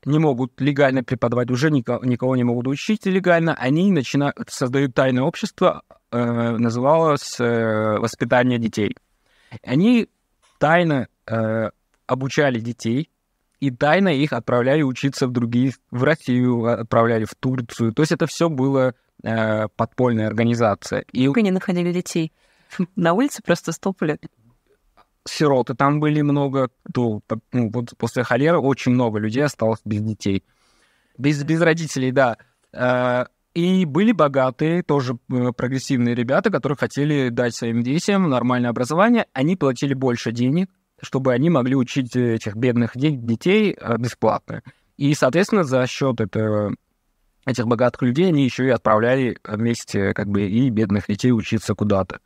не могут легально преподавать, уже никого, никого не могут учить легально, они начинают, создают тайное общество, э, называлось э, «Воспитание детей». Они тайно э, обучали детей и тайно их отправляли учиться в другие, в Россию отправляли, в Турцию. То есть это все было э, подпольная организация. И... Как они находили детей? (laughs) На улице просто стопали сироты там были много, то, ну, вот после холеры очень много людей осталось без детей. Без, без родителей, да. Э, и были богатые, тоже э, прогрессивные ребята, которые хотели дать своим детям нормальное образование. Они платили больше денег, чтобы они могли учить э, этих бедных детей бесплатно. И, соответственно, за счет этого, этих богатых людей они еще и отправляли вместе как бы и бедных детей учиться куда-то.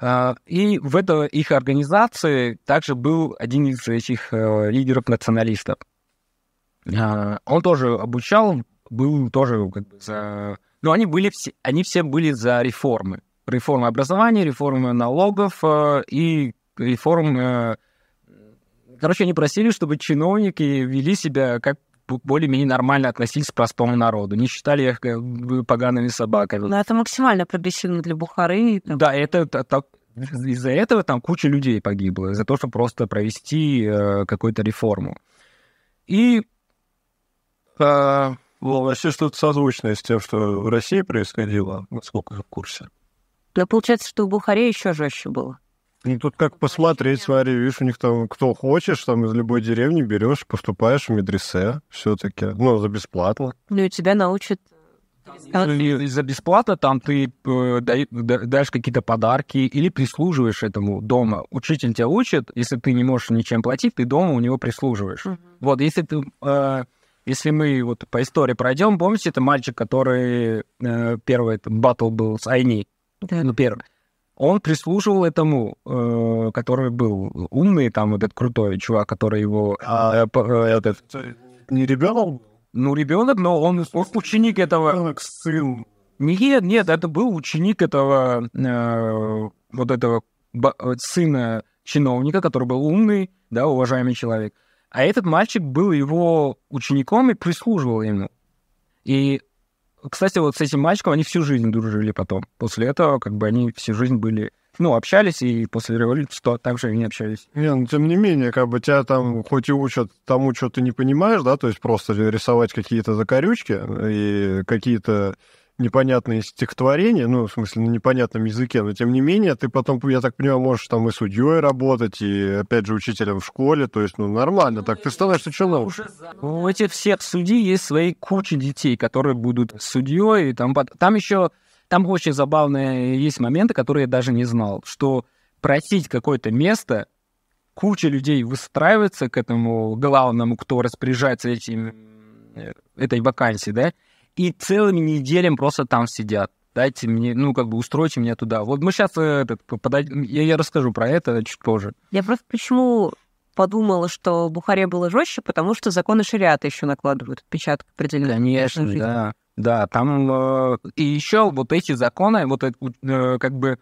А, и в этой их организации также был один из этих э, лидеров-националистов. А, он тоже обучал, был тоже как бы за... Но ну, они, были все, они все были за реформы. Реформы образования, реформы налогов э, и реформ... Э, короче, они просили, чтобы чиновники вели себя как более-менее нормально относились к простому народу, не считали их э, погаными собаками. Но ну, это максимально прогрессивно для Бухары. Да, это, так, из-за этого там куча людей погибло, за того, что просто провести э, какую-то реформу. И... Э, ну, что-то созвучное с тем, что в России происходило, насколько я в курсе. Да получается, что в Бухаре еще жестче было. Ну, тут как посмотреть, смотри, видишь, у них там кто хочешь, там из любой деревни берешь, поступаешь в медресе все-таки, ну, за бесплатно. Ну, и тебя научат э, И за бесплатно там ты э, даешь какие-то подарки или прислуживаешь этому дома. Учитель тебя учит, если ты не можешь ничем платить, ты дома у него прислуживаешь. mm Вот, если ты, э, если мы вот по истории пройдем, помните, это мальчик, который э, первый этот батл был с Айни, да. ну первый он прислуживал этому, э, который был умный, там вот этот крутой чувак, который его... А, э, э этот... Не ребенок? Ну, ребенок, но он, он ученик этого... Ребенок, сын. Нет, нет, это был ученик этого, э, вот этого э, сына чиновника, который был умный, да, уважаемый человек. А этот мальчик был его учеником и прислуживал ему. И кстати, вот с этим мальчиком они всю жизнь дружили потом. После этого, как бы, они всю жизнь были ну, общались, и после революции то также они общались. Не, ну, тем не менее, как бы тебя там хоть и учат тому, что ты не понимаешь, да, то есть просто рисовать какие-то закорючки э, и какие-то непонятные стихотворения, ну, в смысле, на непонятном языке, но тем не менее, ты потом, я так понимаю, можешь там и судьей работать, и, опять же, учителем в школе, то есть, ну, нормально, так ты становишься чином. У ну, этих всех судей есть свои кучи детей, которые будут судьей, там, там еще, там очень забавные есть моменты, которые я даже не знал, что просить какое-то место, куча людей выстраивается к этому главному, кто распоряжается этим, э, этой вакансией, да, и целыми неделями просто там сидят. Дайте мне, ну, как бы устройте меня туда. Вот мы сейчас э, этот, подойд... я, я расскажу про это чуть позже. Я просто почему подумала, что в Бухаре было жестче, потому что законы шариата еще накладывают отпечаток определенный. Конечно, да. Да, там э, и еще вот эти законы, вот э, как бы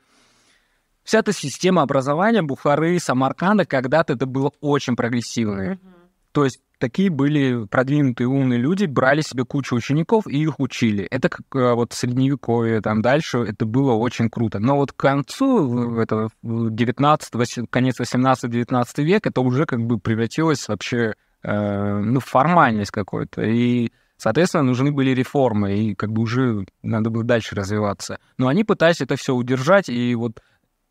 вся эта система образования Бухары, Самарканда когда-то это было очень прогрессивное. Mm-hmm. То есть такие были продвинутые умные люди, брали себе кучу учеников и их учили. Это как э, вот средневековье, там дальше это было очень круто. Но вот к концу э, этого 19, 18, конец 18-19 века это уже как бы превратилось вообще э, ну, в формальность какой-то. И Соответственно, нужны были реформы, и как бы уже надо было дальше развиваться. Но они пытались это все удержать, и вот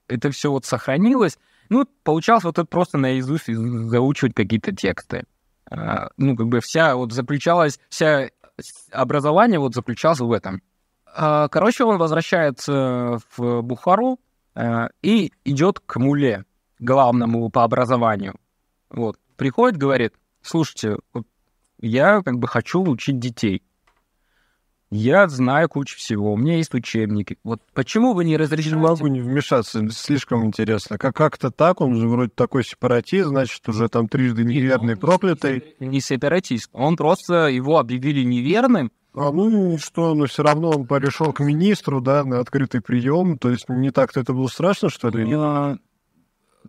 это все вот сохранилось, ну, получалось вот это просто наизусть заучивать какие-то тексты. А, ну, как бы вся вот заключалась, вся образование вот заключалось в этом. А, короче, он возвращается в Бухару а, и идет к Муле, главному по образованию. Вот. Приходит, говорит, слушайте, я как бы хочу учить детей. Я знаю кучу всего, у меня есть учебники. Вот почему вы не разрешаете... Не могу не вмешаться, слишком интересно. Как- как-то так, он же вроде такой сепаратист, значит, уже там трижды ну, неверный он проклятый. Не сепаратист, он просто, его объявили неверным, а ну и что, ну все равно он пришел к министру, да, на открытый прием, то есть не так-то это было страшно, что ли? Я... А,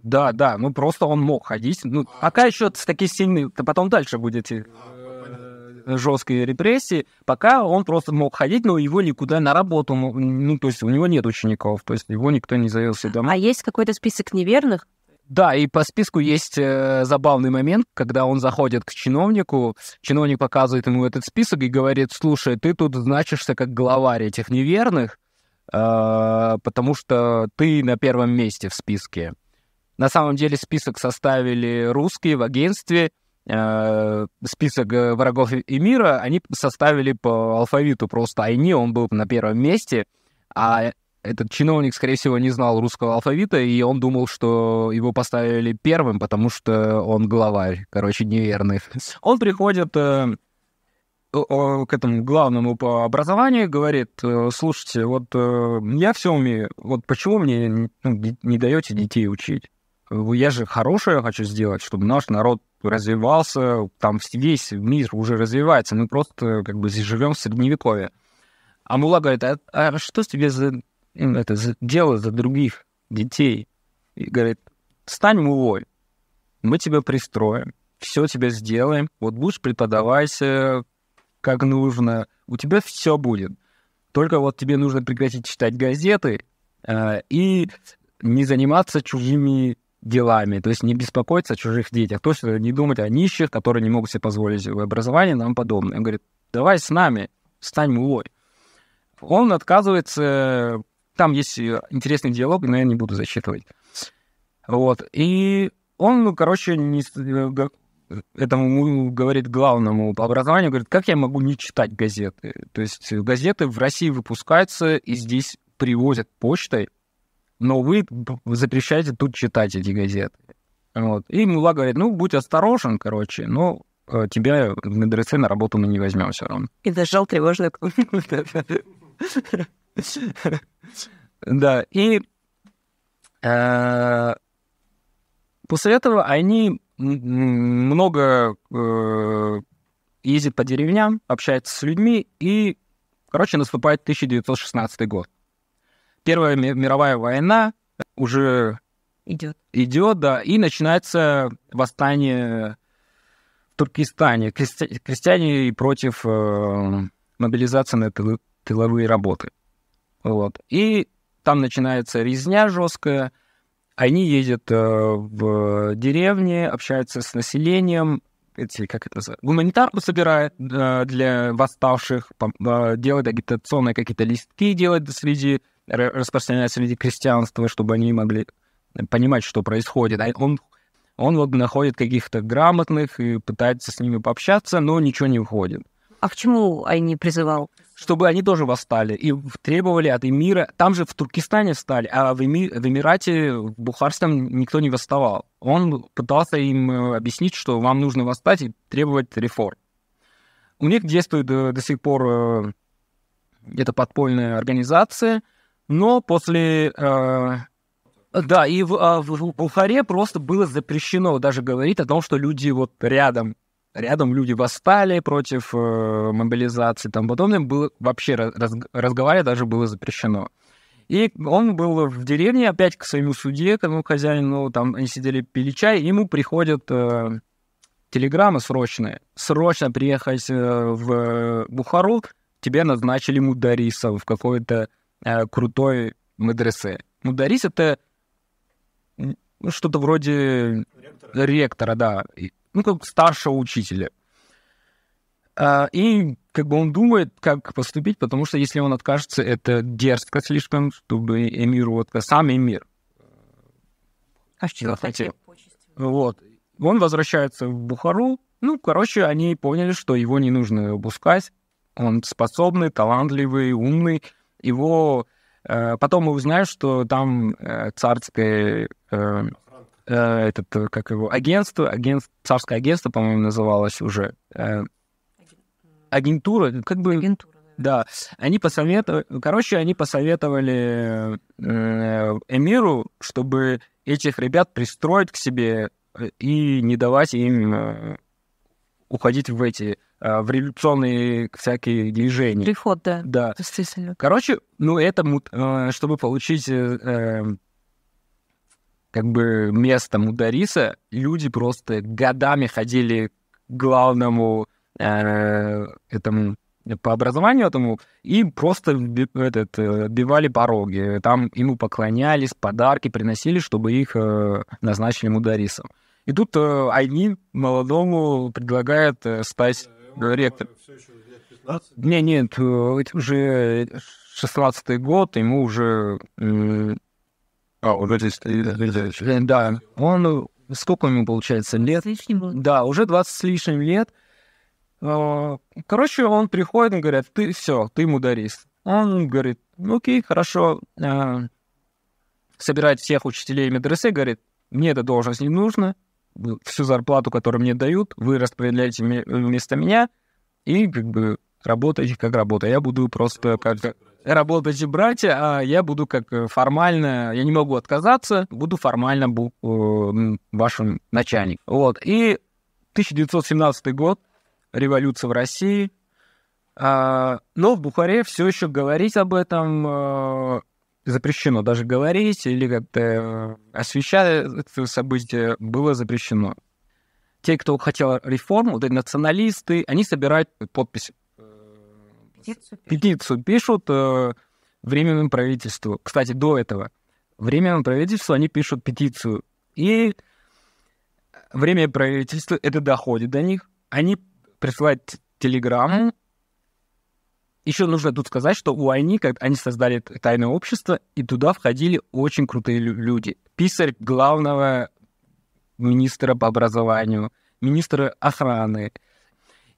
да, да, ну просто он мог ходить. Ну, пока еще такие сильные, то потом дальше будете жесткой репрессии, пока он просто мог ходить, но его никуда на работу, ну, то есть у него нет учеников, то есть его никто не завел себя. А есть какой-то список неверных? Да, и по списку есть э, забавный момент, когда он заходит к чиновнику, чиновник показывает ему этот список и говорит, слушай, ты тут значишься как главарь этих неверных, э, потому что ты на первом месте в списке. На самом деле список составили русские в агентстве, Э, список э, врагов и мира они составили по алфавиту просто Айни, он был на первом месте, а этот чиновник, скорее всего, не знал русского алфавита, и он думал, что его поставили первым, потому что он главарь, короче, неверный. Он приходит э, к этому главному по образованию, говорит, э, слушайте, вот э, я все умею, вот почему мне ну, не даете детей учить? Я же хорошее хочу сделать, чтобы наш народ развивался, там весь мир уже развивается, мы просто как бы живем в средневековье. А Мула говорит, а, а что тебе за, это, за дело за других детей? И говорит, стань мулой, мы тебя пристроим, все тебе сделаем, вот будешь преподавайся, как нужно, у тебя все будет. Только вот тебе нужно прекратить читать газеты э, и не заниматься чужими делами, то есть не беспокоиться о чужих детях, то есть э, не думать о нищих, которые не могут себе позволить образование и тому подобное. Он говорит, давай с нами, стань мулой. Он отказывается, там есть э, интересный диалог, но я не буду зачитывать. Вот, и он, ну, короче, не, э, этому говорит главному по образованию, говорит, как я могу не читать газеты? То есть газеты в России выпускаются, и здесь привозят почтой, но вы запрещаете тут читать эти газеты. Вот. И Мула говорит, ну, будь осторожен, короче, но э, тебя в медресе на работу мы не возьмем все равно. И нажал тревожную Да, и э, после этого они много э, ездят по деревням, общаются с людьми, и, короче, наступает 1916 год. Первая мировая война уже идет. идет, да, и начинается восстание в Туркестане. Крестя... Крестьяне против э, мобилизации на тыл... тыловые работы. Вот. И там начинается резня жесткая. Они ездят э, в деревни, общаются с населением, эти, как это называется, гуманитарку собирает э, для восставших, э, делает агитационные какие-то листки, делает среди распространяет среди крестьянства, чтобы они могли понимать, что происходит. А он, он вот находит каких-то грамотных и пытается с ними пообщаться, но ничего не выходит. А к чему они призывал? Чтобы они тоже восстали и требовали от эмира. Там же в Туркестане встали, а в, эми... в Эмирате, в Бухарском никто не восставал. Он пытался им э, объяснить, что вам нужно восстать и требовать реформ. У них действует э, до сих пор э, эта подпольная организация – но после... Э, да, и в, э, в Бухаре просто было запрещено даже говорить о том, что люди вот рядом, рядом люди восстали против э, мобилизации, там подобное, было вообще раз, разговаривать даже было запрещено. И он был в деревне опять к своему судье, к этому хозяину, там они сидели, пили чай, и ему приходят э, телеграммы срочные. Срочно приехать э, в Бухару, тебе назначили мударисов в какой-то Э, крутой медресе. Ну, Дарис это ну, что-то вроде ректора, ректора да, ну, как старшего учителя. А, и как бы он думает, как поступить, потому что если он откажется, это дерзко слишком, чтобы эмиру, вот сам эмир. А что хотел? Вот. Он возвращается в Бухару. Ну, короче, они поняли, что его не нужно упускать. Он способный, талантливый, умный его... Э, потом мы узнаем, что там э, царское... Э, этот, как его, агентство, агент, царское агентство, по-моему, называлось уже. агентура, ну, как бы... Агентура. Да, они посоветовали, короче, они посоветовали Эмиру, чтобы этих ребят пристроить к себе и не давать им уходить в эти Э, в революционные всякие движения. Приход, да. Да. Действительно. Короче, ну это э, чтобы получить э, эм, как бы место Мудариса, люди просто годами ходили к главному этому по образованию этому, и просто этот, бивали пороги. Там ему поклонялись, подарки приносили, чтобы их назначили мударисом. И тут они молодому предлагают стать ну, ректор. А, не, нет, э, это уже 16-й год, ему уже... Э, а, уже здесь... Э, да, он... Сколько ему получается лет? Да, уже 20 с лишним лет. А, короче, он приходит и говорит, ты все, ты мударист. Он говорит, ну окей, хорошо. Собирает всех учителей медресе, говорит, мне эта должность не нужна, всю зарплату, которую мне дают, вы распределяете вместо меня, и как бы работаете как работа. Я буду просто как работать и братья, а я буду как э, формально, я не могу отказаться, буду формально бу, э, вашим начальником. Вот. И 1917 год, революция в России. А, но в Бухаре все еще говорить об этом э, запрещено даже говорить или как-то э, освещать это событие, было запрещено. Те, кто хотел реформу, вот эти националисты, они собирают подписи. Петицию, Петицию пишут э, временному правительству. Кстати, до этого временному правительству они пишут петицию. И время правительства, это доходит до них. Они присылают телеграмму, еще нужно тут сказать, что у они, как они создали тайное общество, и туда входили очень крутые люди. Писарь главного министра по образованию, министра охраны.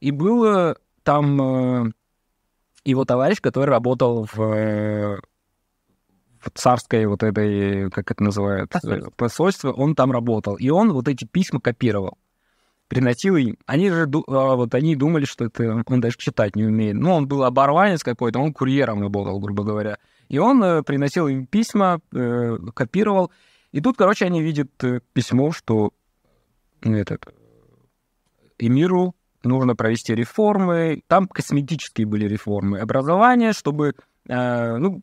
И было там э, его товарищ, который работал в, э, в царской вот этой, как это называют, посольство. Э, посольство, он там работал. И он вот эти письма копировал приносил им. Они же а, вот они думали, что это он даже читать не умеет. Ну, он был оборванец какой-то, он курьером работал, грубо говоря. И он э, приносил им письма, э, копировал. И тут, короче, они видят э, письмо, что этот, Эмиру нужно провести реформы. Там косметические были реформы образование чтобы ну,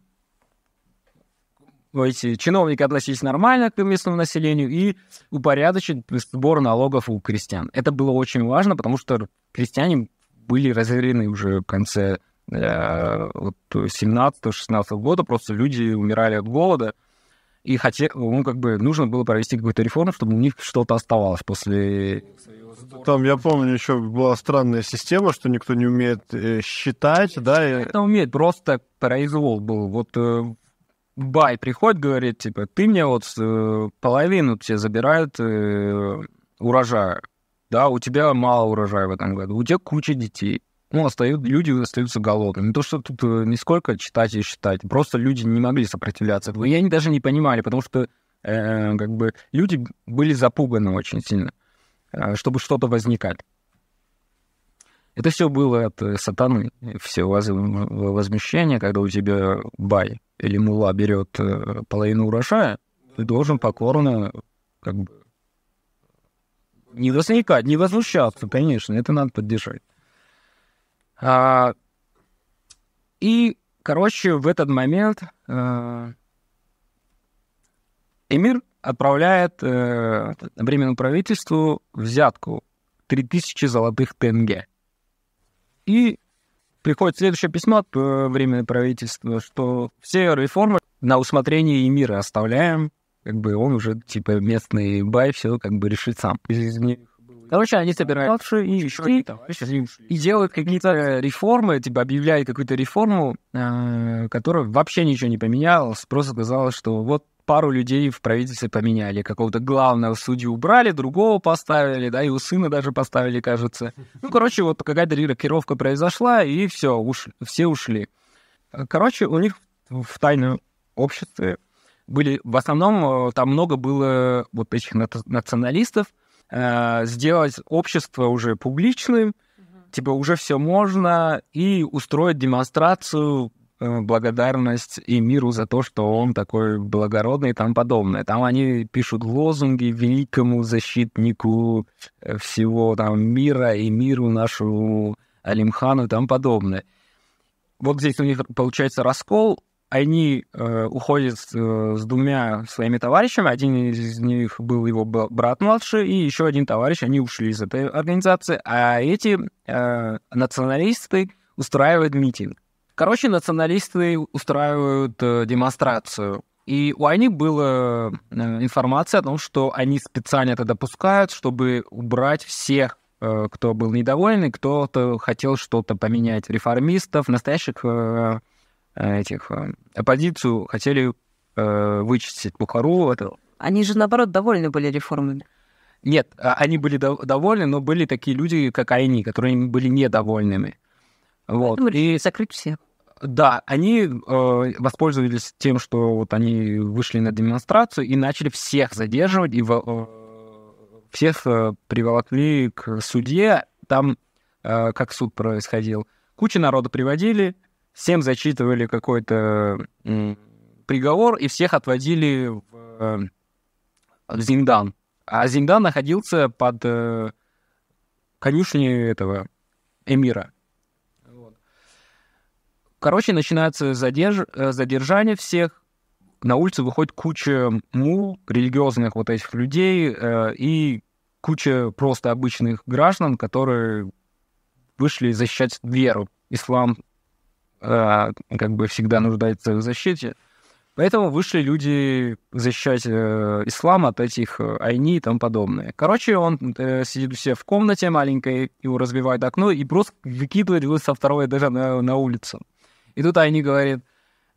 эти чиновники относились нормально к местному населению и упорядочить сбор налогов у крестьян. Это было очень важно, потому что крестьяне были разорены уже в конце э, вот 17-16 года, просто люди умирали от голода, и хотел, ну, как бы нужно было провести какую-то реформу, чтобы у них что-то оставалось после... Там, я помню, еще была странная система, что никто не умеет э, считать, да? И... Это умеет, просто произвол был. Вот э, бай приходит, говорит, типа, ты мне вот э, половину тебе забирают э, урожая, да, у тебя мало урожая в этом году, у тебя куча детей. Ну, остают, люди остаются голодными. То, что тут э, нисколько читать и считать. Просто люди не могли сопротивляться. И они даже не понимали, потому что э, как бы люди были запуганы очень сильно, э, чтобы что-то возникать. Это все было от э, сатаны, все возмещение, когда у тебя бай или мула берет э, половину урожая, ты должен покорно как бы не возникать, не возмущаться, конечно, это надо поддержать. А, и, короче, в этот момент э, Эмир отправляет э, временному правительству взятку 3000 золотых тенге. И приходит следующее письмо от э, Временного правительства, что все реформы на усмотрение и мира оставляем. Как бы он уже, типа, местный бай, все как бы решит сам. Короче, они собираются и, и, делают какие-то реформы, типа объявляют какую-то реформу, э, которая вообще ничего не поменялась, просто казалось, что вот пару людей в правительстве поменяли. Какого-то главного судью убрали, другого поставили, да, и у сына даже поставили, кажется. Ну, короче, вот какая-то рокировка произошла, и все, уш... все ушли. Короче, у них в тайном обществе были, в основном, э, там много было вот этих националистов, э, сделать общество уже публичным, типа уже все можно, и устроить демонстрацию Э, благодарность и миру за то, что он такой благородный и тому подобное. Там они пишут лозунги великому защитнику э, всего там мира и миру нашему Алимхану и тому подобное. Вот здесь у них получается раскол. Они э, уходят э, с двумя своими товарищами. Один из них был его брат младший, и еще один товарищ. Они ушли из этой организации. А эти э, националисты устраивают митинг. Короче, националисты устраивают э, демонстрацию. И у них была э, информация о том, что они специально это допускают, чтобы убрать всех э, кто был недоволен, и кто-то хотел что-то поменять. Реформистов, настоящих этих оппозицию хотели вычистить Бухару. Это... Они же, наоборот, довольны были реформами. Нет, а, они были дов- довольны, но были такие люди, как они, которые были недовольными. Вот. Поэтому и закрыть всех. Да, они э, воспользовались тем, что вот они вышли на демонстрацию и начали всех задерживать, и э, всех э, приволокли к судье. Там, э, как суд происходил, куча народа приводили, всем зачитывали какой-то э, приговор, и всех отводили в, э, в Зиндан. А Зиндан находился под э, конюшней этого эмира. Короче, начинается задерж... Э, задержание всех, на улице выходит куча мул, религиозных вот этих людей э, и куча просто обычных граждан, которые вышли защищать веру. Ислам э, как бы всегда нуждается в защите. Поэтому вышли люди защищать э, ислам от этих э, айни и тому подобное. Короче, он э, сидит у себя в комнате маленькой, его разбивает окно и просто выкидывает его со второго этажа на, на улицу. И тут Айни говорит,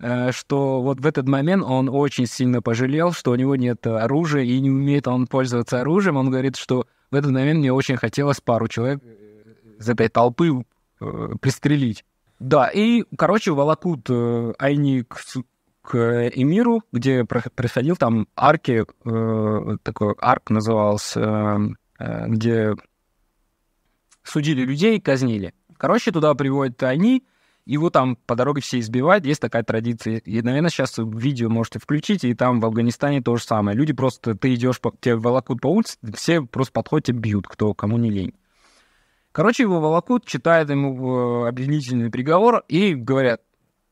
э, что вот в этот момент он очень сильно пожалел, что у него нет оружия и не умеет он пользоваться оружием. Он говорит, что в этот момент мне очень хотелось пару человек из этой толпы э, пристрелить. Да, и, короче, волокут э, Айни к, к Эмиру, где происходил там арки, такой арк назывался, где судили людей и казнили. Короче, туда приводят Айни его там по дороге все избивают, есть такая традиция. И, наверное, сейчас видео можете включить, и там в Афганистане то же самое. Люди просто, ты идешь, по, тебя волокут по улице, все просто подходят и бьют, кто кому не лень. Короче, его волокут, читают ему э, обвинительный приговор и говорят,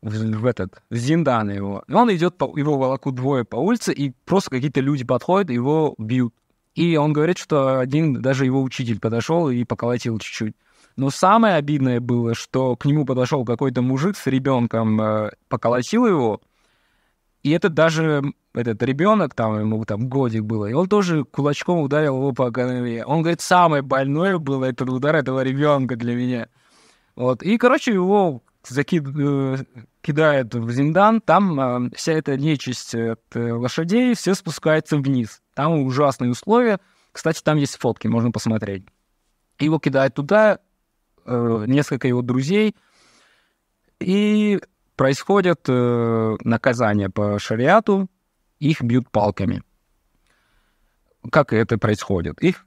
в этот, в Зиндан его. Он идет, по, его волокут двое по улице, и просто какие-то люди подходят, его бьют. И он говорит, что один, даже его учитель подошел и поколотил чуть-чуть. Но самое обидное было, что к нему подошел какой-то мужик с ребенком, э, поколотил его, и это даже этот ребенок, там ему там годик было, и он тоже кулачком ударил его по голове. Он говорит, самое больное было этот удар этого ребенка для меня. Вот. И, короче, его закид... Э, кидают в Зиндан, там э, вся эта нечисть э, от лошадей, все спускается вниз. Там ужасные условия. Кстати, там есть фотки, можно посмотреть. Его кидают туда, э, несколько его друзей, и происходят э, наказания по шариату, их бьют палками. Как это происходит? Их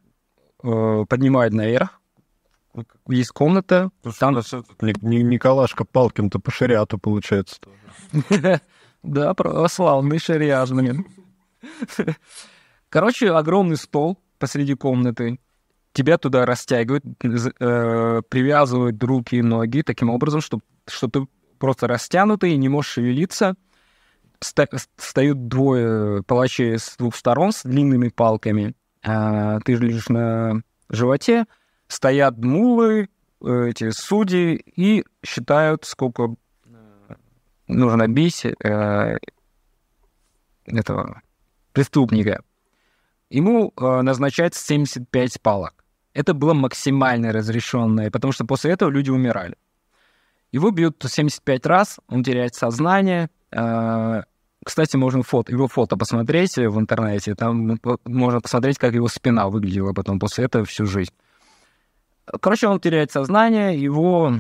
э, поднимают наверх, есть комната. там... Николашка Палкин-то по шариату получается (laughs) Да, православный шариат, (laughs) Короче, огромный стол посреди комнаты тебя туда растягивают, э, привязывают руки и ноги таким образом, что, что ты просто растянутый, не можешь шевелиться. Ста встают двое палачей с двух сторон с длинными палками. Э, ты же лежишь на животе. Стоят мулы, э, эти судьи, и считают, сколько нужно бить э, этого преступника. Ему э, назначают 75 палок. Это было максимально разрешенное, потому что после этого люди умирали. Его бьют 75 раз, он теряет сознание. А, кстати, можно фото, его фото посмотреть в интернете. Там можно посмотреть, как его спина выглядела потом после этого всю жизнь. Короче, он теряет сознание, его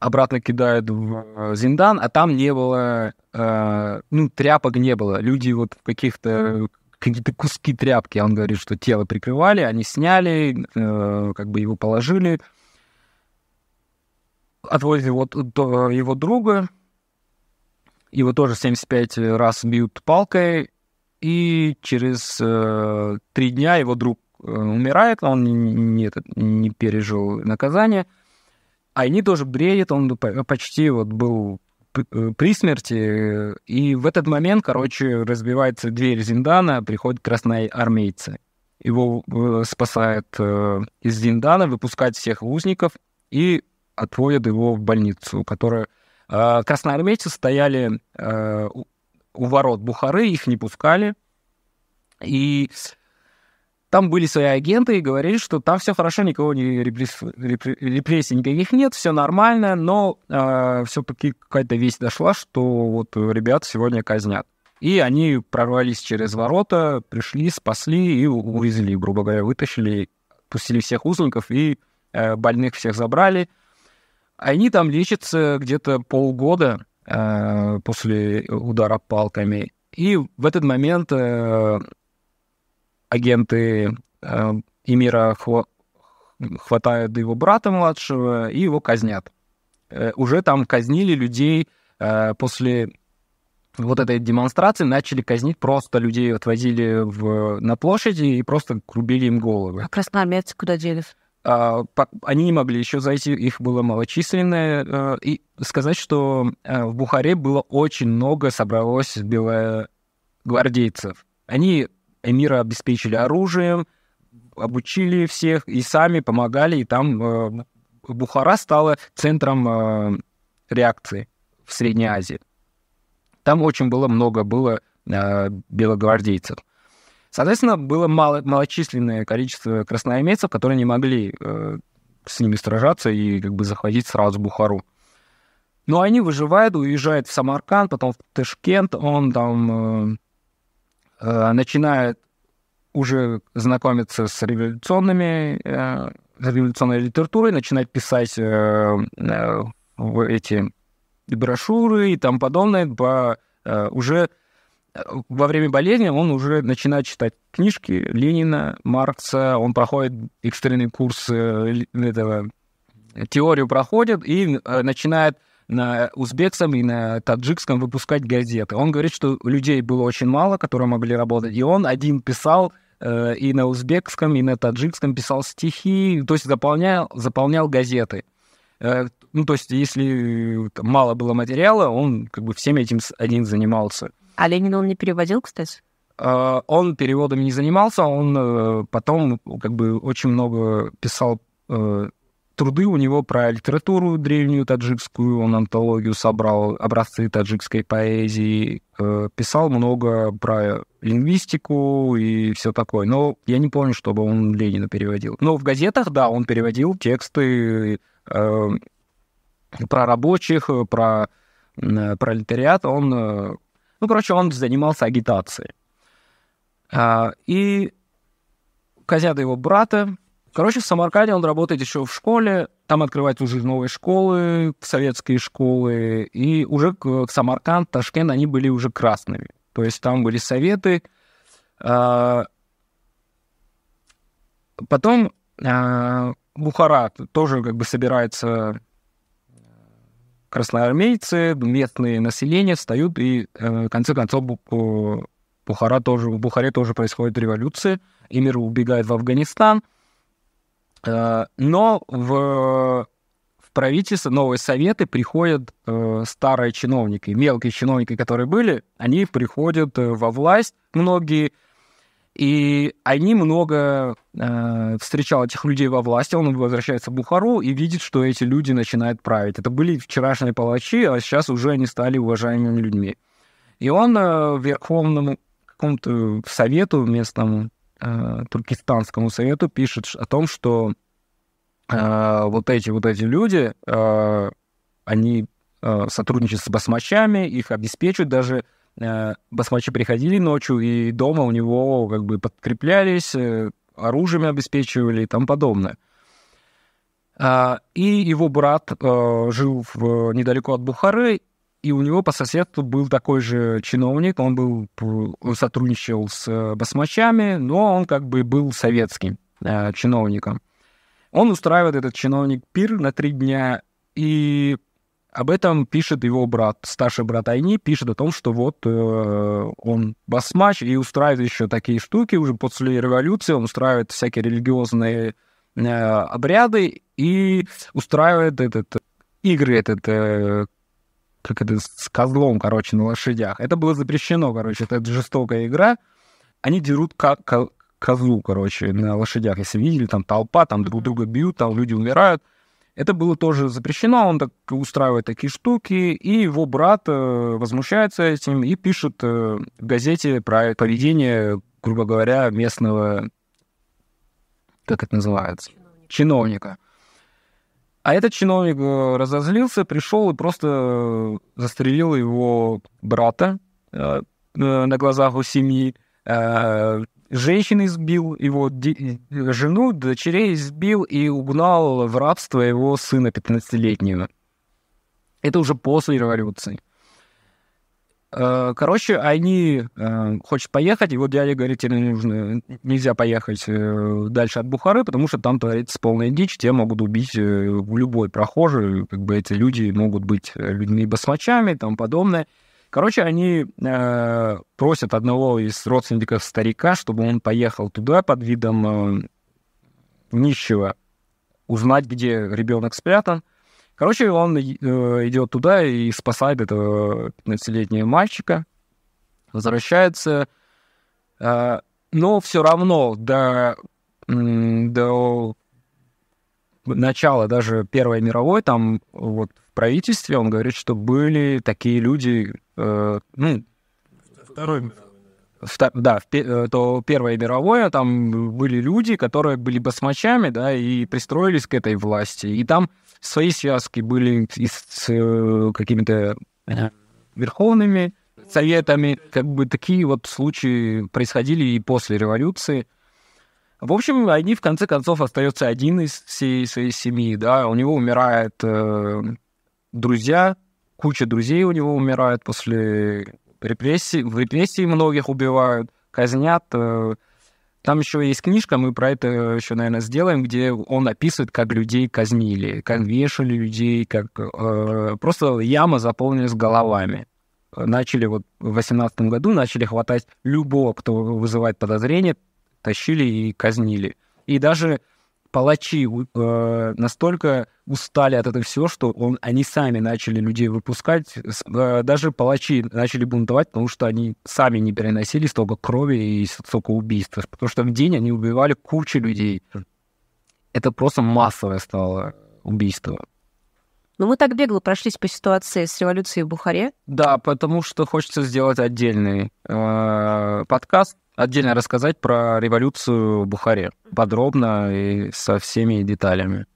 обратно кидают в э, Зиндан, а там не было, э, ну, тряпок не было. Люди вот в каких-то какие-то куски тряпки, он говорит, что тело прикрывали, они сняли, э, как бы его положили, отвозили вот до его друга, его тоже 75 раз бьют палкой, и через э, три дня его друг э, умирает, он не, не, не пережил наказание, а они тоже бредит, он почти вот был Э, при смерти, и в этот момент, короче, разбивается дверь Зиндана, приходят красноармейцы. Его э, спасает э, из Зиндана, выпускает всех узников и отводят его в больницу, которая... Красноармейцы стояли у ворот Бухары, их не пускали, и там были свои агенты и говорили, что там все хорошо, никого не репресс... репрессий никаких нет, все нормально, но э, а, все-таки какая-то весть дошла, что вот ребят сегодня казнят. И они прорвались через ворота, пришли, спасли и увезли, грубо говоря, вытащили, пустили всех узников и э, больных всех забрали. Они там лечатся где-то полгода э, после удара палками. И в этот момент э, агенты э, Эмира хва хватают его брата младшего и его казнят. Э, уже там казнили людей э, после вот этой демонстрации, начали казнить просто людей, отвозили в, на площади и просто рубили им головы. А красноармейцы куда делись? А, они не могли еще зайти, их было малочисленное. Э, и сказать, что э, в Бухаре было очень много собралось белогвардейцев. Они эмира обеспечили оружием, обучили всех и сами помогали, и там э, Бухара стала центром э, реакции в Средней Азии. Там очень было много было э, белогвардейцев. Соответственно, было мало, малочисленное количество красноармейцев, которые не могли э, с ними сражаться и как бы захватить сразу Бухару. Но они выживают, уезжают в Самарканд, потом в Ташкент, он там э, Э, начинает уже знакомиться с революционными, э, революционной литературой, начинает писать э, э, эти брошюры и там подобное по э, уже э, во время болезни он уже начинает читать книжки Ленина, Маркса, он проходит экстренный курс э, этого, теорию проходит и начинает на узбекском и на таджикском выпускать газеты. Он говорит, что людей было очень мало, которые могли работать, и он один писал э, и на узбекском, и на таджикском писал стихи, то есть заполнял, заполнял газеты. Э, ну, то есть, если э, там, мало было материала, он как бы всем этим один занимался. А Ленин он не переводил, кстати? Э, он переводами не занимался, он э, потом как бы очень много писал э, труды у него про литературу древнюю таджикскую, он антологию собрал, образцы таджикской поэзии, э, писал много про лингвистику и все такое. Но я не помню, чтобы он Ленина переводил. Но в газетах, да, он переводил тексты э, про рабочих, про э, пролетариат. Он, э, ну, короче, он занимался агитацией. А, и казнят его брата, Короче, в Самарканде он работает еще в школе, там открывают уже новые школы, советские школы, и уже к, Самарканд, Ташкент, они были уже красными. То есть там были советы. А, потом а, Бухара тоже как бы собирается красноармейцы, местные население встают, и э, в конце концов Бухара тоже, в Бухаре тоже происходит революция, эмир убегает в Афганистан – Э, но в, в правительство, новые советы приходят э, старые чиновники, мелкие чиновники, которые были, они приходят э, во власть, многие, и они много э, встречал этих людей во власти, он возвращается в Бухару и видит, что эти люди начинают править. Это были вчерашние палачи, а сейчас уже они стали уважаемыми людьми. И он э, верховному какому-то совету местному Э, Туркестанскому совету пишет о том, что э, вот эти вот эти люди, э, они э, сотрудничают с басмачами, их обеспечивают даже э, басмачи приходили ночью и дома у него как бы подкреплялись, э, оружием обеспечивали и тому подобное. Э, и его брат э, жил в, недалеко от Бухары, и у него по соседству был такой же чиновник, он был, он сотрудничал с э, басмачами, но он как бы был советским э, чиновником. Он устраивает этот чиновник пир на три дня, и об этом пишет его брат, старший брат Айни, пишет о том, что вот э, он басмач и устраивает еще такие штуки, уже после революции он устраивает всякие религиозные э, обряды и устраивает этот игры этот э, как это, с козлом, короче, на лошадях. Это было запрещено, короче, это, жестокая игра. Они дерут как ко козлу, короче, на лошадях. Если видели, там толпа, там друг друга бьют, там люди умирают. Это было тоже запрещено, он так устраивает такие штуки, и его брат э, возмущается этим и пишет э, в газете про поведение, грубо говоря, местного, как это называется, чиновника. чиновника. А этот чиновник э, разозлился, пришел и просто э, застрелил его брата э, на глазах у семьи. женщин избил, его жену, дочерей избил и угнал в рабство его сына 15-летнего. Это уже после революции. Э, короче, они э, хочет поехать, и вот дядя говорит, тебе нужно, нельзя поехать э, дальше от Бухары, потому что там творится полная дичь, тебя могут убить в любой прохожий, как бы эти люди могут быть людьми-басмачами и тому подобное. Короче, они просят одного из родственников старика, чтобы он поехал туда под видом нищего, узнать, где ребенок спрятан, Короче, он э, идет туда и спасает этого 15-летнего мальчика, возвращается, э, но все равно до, до начала даже Первой мировой, там вот в правительстве он говорит, что были такие люди, э, ну, Второй мировой. да, в, то Первой мировой там были люди, которые были басмачами, да, и пристроились к этой власти. И там Свои связки были и с э, какими-то э, верховными советами. Как бы такие вот случаи происходили и после революции. В общем, они в конце концов остается один из всей своей семьи, да, у него умирает э, друзья, куча друзей у него умирает после репрессий, в репрессии многих убивают, казнят, э, там еще есть книжка, мы про это еще, наверное, сделаем, где он описывает, как людей казнили, как вешали людей, как э, просто яма заполнилась головами. Начали вот в 18 году, начали хватать любого, кто вызывает подозрение, тащили и казнили. И даже палачи э, настолько устали от этого всего, что он, они сами начали людей выпускать. Э, даже палачи начали бунтовать, потому что они сами не переносили столько крови и столько убийств. Потому что в день они убивали кучу людей. Это просто массовое стало убийство. Но ну, мы так бегло прошлись по ситуации с революцией в Бухаре. Да, потому что хочется сделать отдельный э, подкаст отдельно рассказать про революцию в Бухаре. Подробно и со всеми деталями.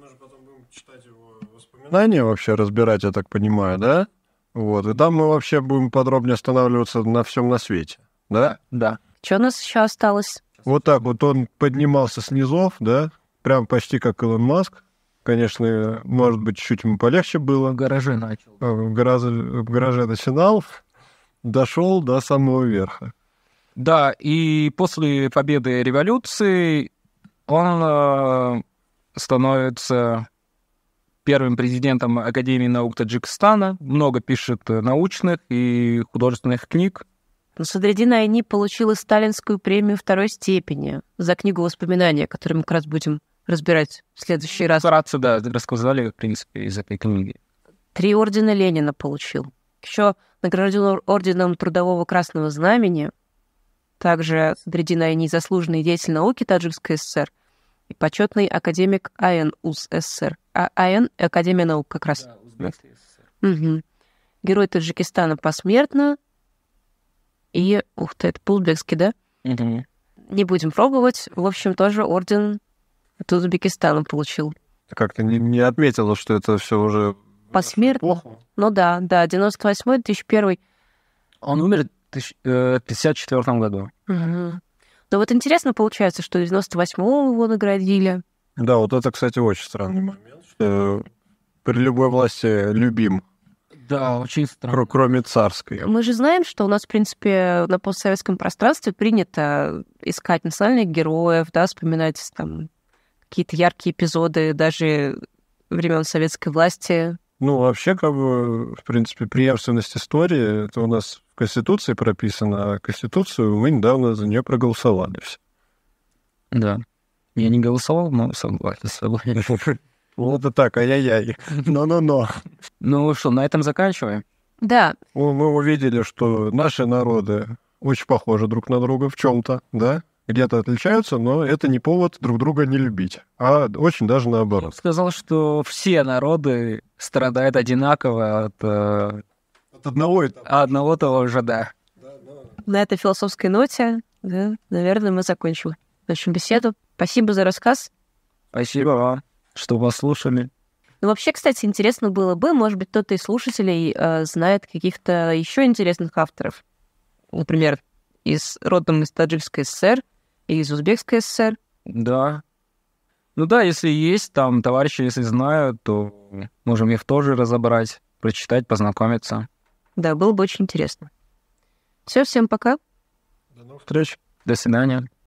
Мы же потом будем читать его воспоминания вообще, разбирать, я так понимаю, да? Вот, и там мы вообще будем подробнее останавливаться на всем на свете, да? Да. Что у нас еще осталось? Вот так вот он поднимался с низов, да, прям почти как Илон Маск. Конечно, может быть, чуть ему полегче было. В гараже начал. А, в гараже, в гараже начинал, дошел до самого верха. Да, и после победы революции он э, становится первым президентом Академии наук Таджикистана, много пишет научных и художественных книг. Ну, Садридин Айни получила сталинскую премию второй степени за книгу «Воспоминания», которую мы как раз будем разбирать в следующий раз. Вкратце, да, рассказали, в принципе, из этой книги. Три ордена Ленина получил. Еще награжден орденом Трудового Красного Знамени, также отведена и заслуженный деятель науки Таджикской ССР и почетный академик АН УС СССР. А АН а, а — Академия наук как раз. Да, угу. Герой Таджикистана посмертно. И, ух ты, это Пулбекский да? Не будем пробовать. В общем, тоже орден от Узбекистана получил. Как-то не, не отметила, что это все уже посмертно. Ну да, да, 98-й, 2001 -й. Он умер 1954 э, году. Угу. Ну вот интересно получается, что 98-го его наградили. Да, вот это, кстати, очень странный момент, что при любой власти любим. Да, очень странно. Кроме царской. Мы же знаем, что у нас, в принципе, на постсоветском пространстве принято искать национальных героев, да, вспоминать там какие-то яркие эпизоды даже времен советской власти. Ну, вообще, как бы, в принципе, преемственность истории, это у нас Конституции прописано, а Конституцию мы недавно за нее проголосовали. Да. Я не голосовал, но согласен с тобой. (laughs) Вот это так, ай-яй-яй. Но-но-но. Ну что, на этом заканчиваем? Да. Мы увидели, что наши народы очень похожи друг на друга в чем-то, да? Где-то отличаются, но это не повод друг друга не любить, а очень даже наоборот. Я сказал, что все народы страдают одинаково от э, от одного этапа. А одного того же, да. На этой философской ноте, да, наверное, мы закончим нашу беседу. Спасибо за рассказ. Спасибо вам, что вас слушали. Ну, вообще, кстати, интересно было бы, может быть, кто-то из слушателей э, знает каких-то еще интересных авторов. Например, из родом из Таджикской ССР или из Узбекской ССР. Да. Ну да, если есть там товарищи, если знают, то можем их тоже разобрать, прочитать, познакомиться. Да, было бы очень интересно. Все, всем пока. До новых встреч. До свидания.